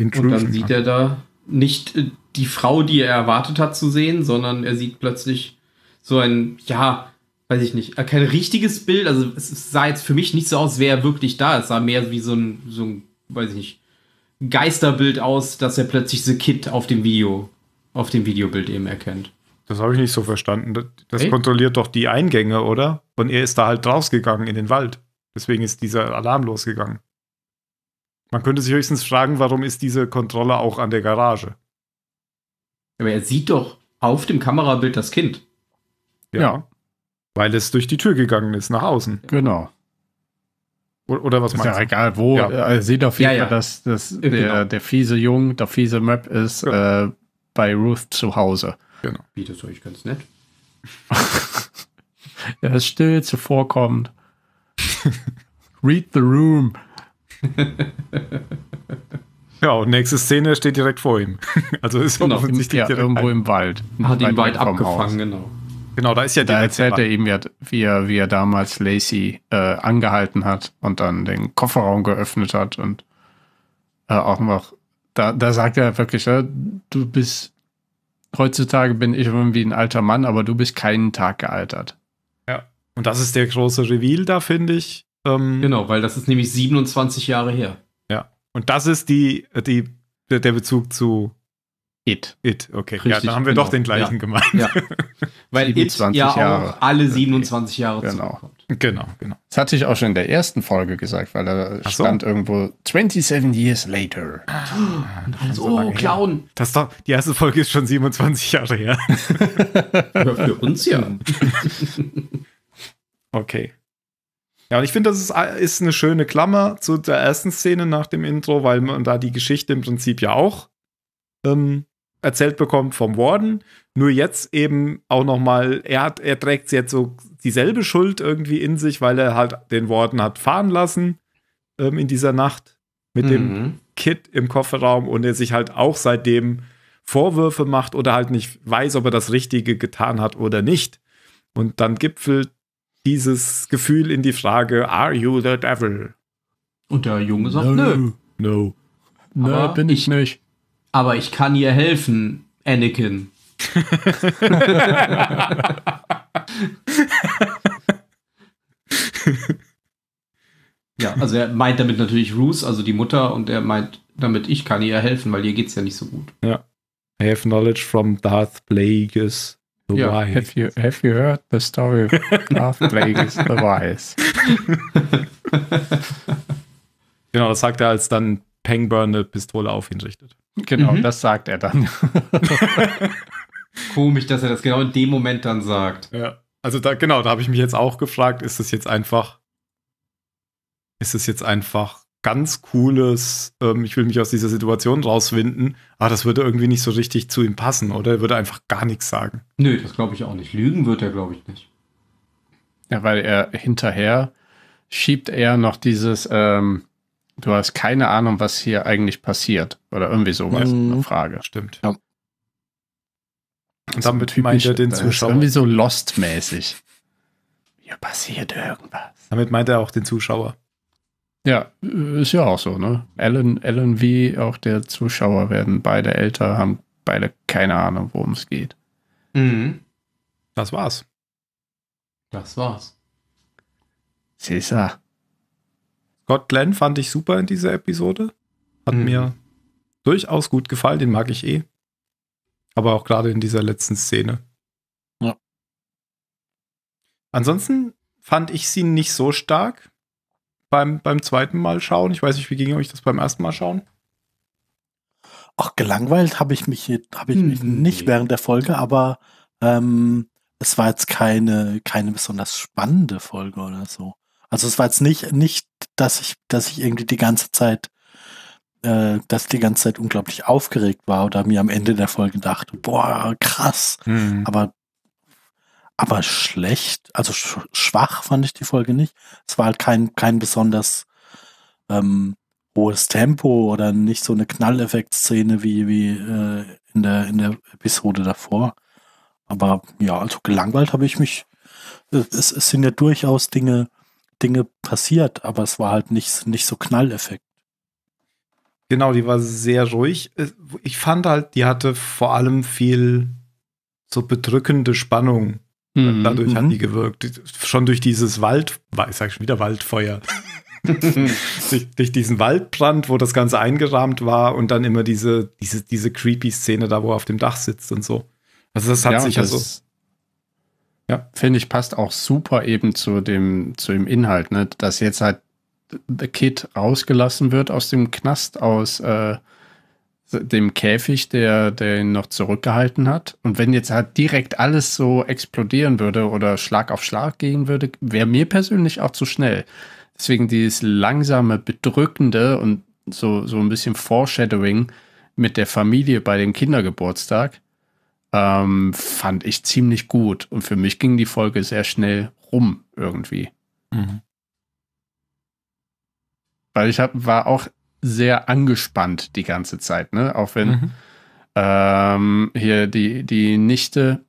Den und dann sieht er da nicht äh, die Frau, die er erwartet hat zu sehen, sondern er sieht plötzlich so ein, ja, weiß ich nicht, äh, kein richtiges Bild. Also es sah jetzt für mich nicht so aus, wer wirklich da ist. Es sah mehr wie so ein, so ein, weiß ich nicht, Geisterbild aus, dass er plötzlich The Kid auf dem Video, auf dem Videobild eben erkennt. Das habe ich nicht so verstanden. Das, das kontrolliert doch die Eingänge, oder? Und er ist da halt rausgegangen in den Wald. Deswegen ist dieser Alarm losgegangen. Man könnte sich höchstens fragen, warum ist diese Kontrolle auch an der Garage? Aber er sieht doch auf dem Kamerabild das Kind. Ja. ja. Weil es durch die Tür gegangen ist, nach außen. Genau. Oder, oder was ist meinst ja egal wo. Ja. Er sieht auf jeden ja, Fall, dass, dass genau. der, genau. der fiese Jung, der fiese Map ist genau. äh, bei Ruth zu Hause. Genau. Bietet euch ganz nett. <laughs> er ist still, zuvorkommend. <laughs> Read the room. <laughs> ja, und nächste Szene steht direkt vor ihm. <laughs> Also ist genau, offensichtlich im, ja, irgendwo im Wald. Hat ihn weit abgefangen, Haus. genau. Genau, da ist ja Da erzählt er ihm, wie er, wie er damals Lacey äh, angehalten hat und dann den Kofferraum geöffnet hat und äh, auch noch, da, da sagt er wirklich, ja, äh, du bist, heutzutage bin ich irgendwie ein alter Mann, aber du bist keinen Tag gealtert. Ja, und das ist der große Reveal da, finde ich. Ähm, genau, weil das ist nämlich 27 Jahre her. Ja. Und das ist die, die, der Bezug zu It. It, okay. Richtig, ja, dann haben wir genau. doch den gleichen ja. gemeint. Ja. <laughs> Weil It ja Jahre. auch alle 27 Jahre genau. zurückkommt. Genau, genau. Das hatte ich auch schon in der ersten Folge gesagt, weil da Ach stand so. irgendwo 27 years later. Ah, so, so oh, Clown. Her. Das doch, die erste Folge ist schon 27 Jahre her. <laughs> ja, für uns ja. <laughs> okay. Ja, und ich finde, das ist, ah, ist eine schöne Klammer zu der ersten Szene nach dem Intro, weil man da die Geschichte im Prinzip ja auch ähm, erzählt bekommt vom Warden. Nur jetzt eben auch noch mal, er, hat, er trägt jetzt so dieselbe Schuld irgendwie in sich, weil er halt den Warden hat fahren lassen ähm, in dieser Nacht mit mhm. dem Kit im Kofferraum und er sich halt auch seitdem Vorwürfe macht oder halt nicht weiß, ob er das Richtige getan hat oder nicht. Und dann gipfelt dieses Gefühl in die Frage, are you the devil? Und der Junge sagt, no, nö. No. Nö, aber bin ich, ich nicht. Aber ich kann ihr helfen, Anakin. <laughs> ja, also er meint damit natürlich Ruth, also die Mutter, und er meint damit, ich kann ihr helfen, weil ihr geht's ja nicht so gut. Ja. I have knowledge from Darth Plagueis yeah, Wise. Have you, have you heard the story of Darth Plague <laughs> the Wise? <laughs> genau, das sagt er, als dann Pangburn eine Pistole auf ihn richtet. Genau, mhm. das sagt er dann. <laughs> Komisch, dass er das genau in dem Moment dann sagt. Ja. Also da, genau, da habe ich mich jetzt auch gefragt, ist es jetzt einfach, ist es jetzt einfach ganz cooles, ähm, ich will mich aus dieser Situation rauswinden, aber das würde irgendwie nicht so richtig zu ihm passen, oder? Er würde einfach gar nichts sagen. Nö, das glaube ich auch nicht. Lügen wird er, glaube ich, nicht. Ja, weil er hinterher schiebt er noch dieses, ähm, du hast keine Ahnung, was hier eigentlich passiert. Oder irgendwie sowas, mhm. eine Frage. Stimmt. Ja. Und damit typisch, meint er den Zuschauer. irgendwie so Lost-mäßig. Hier passiert irgendwas. Damit meint er auch den Zuschauer. Ja, ist ja auch so, ne? Alan, Alan wie auch der Zuschauer werden beide älter, haben beide keine Ahnung, worum es geht. Mhm. Das war's. Das war's. Cesar. Scott Glenn fand ich super in dieser Episode. Hat mhm. mir durchaus gut gefallen, den mag ich eh. Aber auch gerade in dieser letzten Szene. Ja. Ansonsten fand ich sie nicht so stark beim, beim zweiten Mal schauen. Ich weiß nicht, wie ging euch das beim ersten Mal schauen? Ach, gelangweilt habe ich mich, hab ich hm. mich nicht während der Folge, aber ähm, es war jetzt keine, keine besonders spannende Folge oder so. Also es war jetzt nicht, nicht, dass ich, dass ich irgendwie die ganze Zeit, äh, dass die ganze Zeit unglaublich aufgeregt war oder mir am Ende der Folge dachte, boah, krass. Mhm. Aber aber schlecht, also schwach fand ich die Folge nicht. Es war halt kein, kein besonders ähm, hohes Tempo oder nicht so eine Knalleffektszene wie, wie äh, in, der, in der Episode davor. Aber ja, also gelangweilt habe ich mich. Es, es sind ja durchaus Dinge, Dinge passiert, aber es war halt nicht, nicht so Knalleffekt. Genau, die war sehr ruhig. Äh, ich fand halt, die hatte vor allem viel so bedrückende Spannung. Mhm. Dadurch hat die mhm. gewirkt. Schon durch dieses Wald, ich sage schon wieder Waldfeuer. <laughs> durch, durch, diesen Waldbrand, wo das Ganze eingerahmt war und dann immer diese, diese, diese creepy Szene da, wo er auf dem Dach sitzt und so. Also das hat ja, sich das, also. Ja, finde ich, passt auch super eben zu dem, zu dem Inhalt, ne? Dass jetzt halt The Kid rausgelassen wird aus dem Knast aus äh, dem Käfig, der, der ihn noch zurückgehalten hat. Und wenn jetzt halt direkt alles so explodieren würde oder Schlag auf Schlag gehen würde, wäre mir persönlich auch zu schnell. Deswegen dieses langsame, bedrückende und so, so ein bisschen Foreshadowing mit der Familie bei dem Kindergeburtstag ähm, fand ich ziemlich gut. Und für mich ging die Folge sehr schnell rum irgendwie. Mhm. Weil ich hab, war auch sehr angespannt die ganze Zeit, ne? Auch wenn mhm. ähm, hier die, die Nichte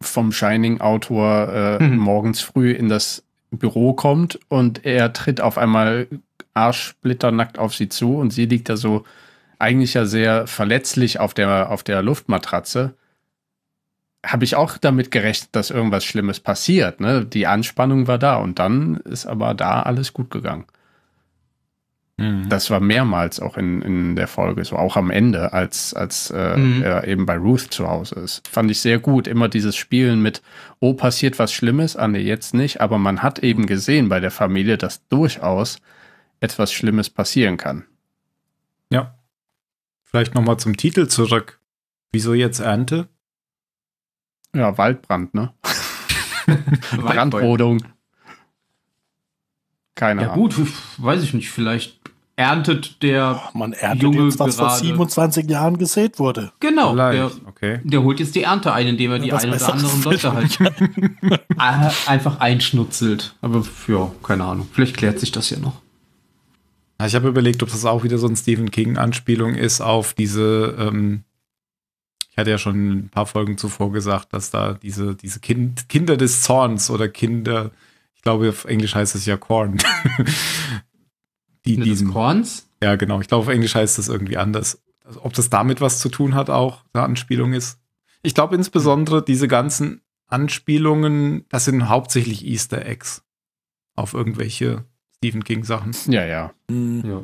vom Shining-Autor äh, mhm. morgens früh in das Büro kommt und er tritt auf einmal arschsplitternackt auf sie zu und sie liegt da so eigentlich ja sehr verletzlich auf der, auf der Luftmatratze. Habe ich auch damit gerechnet, dass irgendwas Schlimmes passiert. Ne? Die Anspannung war da und dann ist aber da alles gut gegangen. Mhm. Das war mehrmals auch in, in der Folge, so auch am Ende, als, als äh, mhm. er eben bei Ruth zu Hause ist. Fand ich sehr gut, immer dieses Spielen mit, oh, passiert was Schlimmes, Anne, ah, jetzt nicht, aber man hat eben gesehen bei der Familie, dass durchaus etwas Schlimmes passieren kann. Ja. Vielleicht nochmal zum Titel zurück. Wieso jetzt Ernte? Ja, Waldbrand, ne? <laughs> Brandrodung. Keine ja, Ahnung. Ja, gut, weiß ich nicht. Vielleicht erntet der oh, man erntet Junge jetzt, was gerade. vor 27 Jahren gesät wurde. Genau, der, okay. der, holt jetzt die Ernte ein, indem er ja, die eine oder andere Leute halt <laughs> einfach einschnutzelt. Aber ja, keine Ahnung. Vielleicht klärt sich das ja noch. Ich habe überlegt, ob das auch wieder so ein Stephen King-Anspielung ist auf diese. Ähm, ich hatte ja schon ein paar Folgen zuvor gesagt, dass da diese, diese kind, Kinder des Zorns oder Kinder, ich glaube auf Englisch heißt es ja Korn, <laughs> Die, die diesen, Korns? Ja, genau. Ich glaube, auf Englisch heißt das irgendwie anders. Also, ob das damit was zu tun hat, auch eine Anspielung ist. Ich glaube insbesondere diese ganzen Anspielungen, das sind hauptsächlich Easter Eggs auf irgendwelche Stephen King Sachen. Ja, ja. Mhm. ja.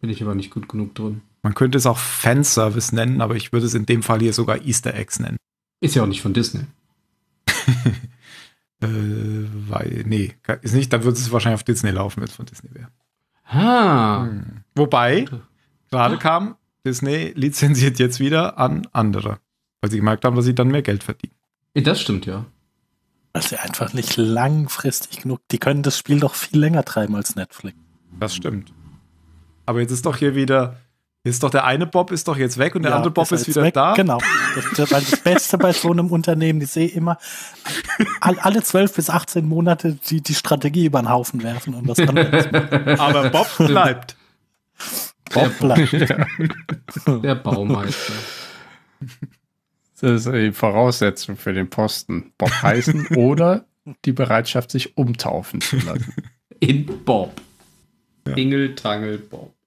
Bin ich aber nicht gut genug drin. Man könnte es auch Fanservice nennen, aber ich würde es in dem Fall hier sogar Easter Eggs nennen. Ist ja auch nicht von Disney. <laughs> Äh, weil, nee, ist nicht, dann wird es wahrscheinlich auf Disney laufen, wenn es von Disney wäre. Ah. Hm. Wobei, gerade ah. kam, Disney lizenziert jetzt wieder an andere, weil sie gemerkt haben, dass sie dann mehr Geld verdienen. Das stimmt, ja. Das ist einfach nicht langfristig genug. Die können das Spiel doch viel länger treiben als Netflix. Das stimmt. Aber jetzt ist doch hier wieder ist doch der eine Bob ist doch jetzt weg und der ja, andere Bob ist, ist wieder weg. da. Genau. Das ist das Beste bei so einem Unternehmen. Ich sehe immer alle 12 bis 18 Monate die, die Strategie über den Haufen werfen und was anderes Aber Bob bleibt. <laughs> Bob bleibt. Der, <laughs> der Baumeister. Das ist die Voraussetzung für den Posten. Bob heißen oder die Bereitschaft, sich umtaufen zu lassen. In Bob. Ja. Ingel, Bob. <laughs>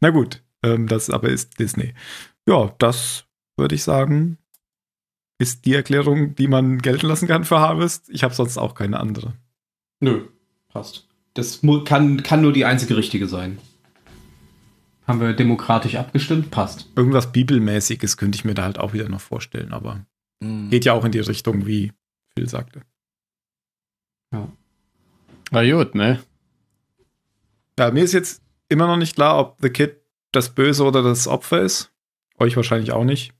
Na gut, ähm, das aber ist Disney. Ja, das würde ich sagen, ist die Erklärung, die man gelten lassen kann für Harvest. Ich habe sonst auch keine andere. Nö, passt. Das kann, kann nur die einzige richtige sein. Haben wir demokratisch abgestimmt? Passt. Irgendwas Bibelmäßiges könnte ich mir da halt auch wieder noch vorstellen, aber mhm. geht ja auch in die Richtung, wie Phil sagte. Ja. Na gut, ne? Ja, mir ist jetzt immer noch nicht klar, ob The Kid das Böse oder das Opfer ist. Euch wahrscheinlich auch nicht.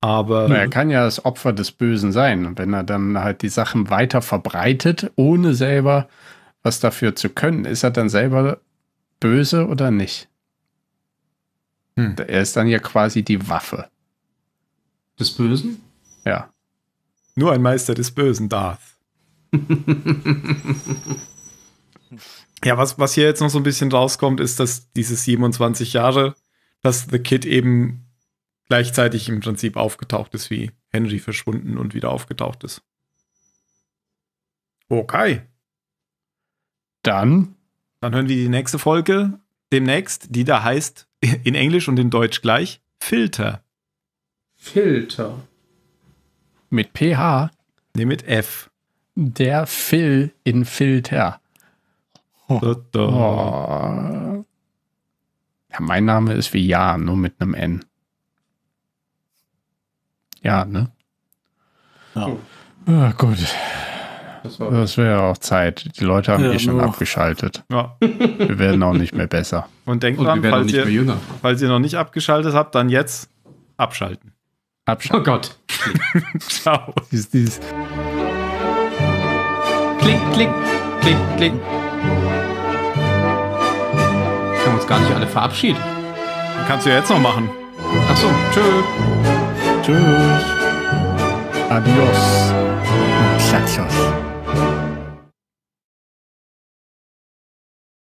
Aber. Na, er kann ja das Opfer des Bösen sein. Und wenn er dann halt die Sachen weiter verbreitet, ohne selber was dafür zu können, ist er dann selber böse oder nicht? Hm. Er ist dann ja quasi die Waffe. Des Bösen? Ja. Nur ein Meister des Bösen, Darth. <laughs> ja, was, was hier jetzt noch so ein bisschen rauskommt, ist, dass diese 27 Jahre, dass The Kid eben gleichzeitig im Prinzip aufgetaucht ist, wie Henry verschwunden und wieder aufgetaucht ist. Okay. Dann. Dann hören wir die nächste Folge demnächst, die da heißt, <laughs> in Englisch und in Deutsch gleich, Filter. Filter. Mit PH? Nee, mit F. Der Phil in Filter. Hm. Da, da. Oh. Ja, mein Name ist wie Ja, nur mit einem N. Ja, ne? Ja. ja gut. Das, wäre ja auch Zeit. Die Leute haben ja, eh schon noch. abgeschaltet. Ja. Wir werden auch nicht mehr besser. Und denkt Und dran, falls ihr, falls ihr noch nicht abgeschaltet habt, dann jetzt abschalten. Abschalten. Oh Gott. <laughs> Ciao. Dieses, dieses. Klick, klick, klick, klick gar nicht alle verabschiedet. Kannst du ja jetzt noch machen. Achso, so, tschö. Tschüss. Adios. Muchachos.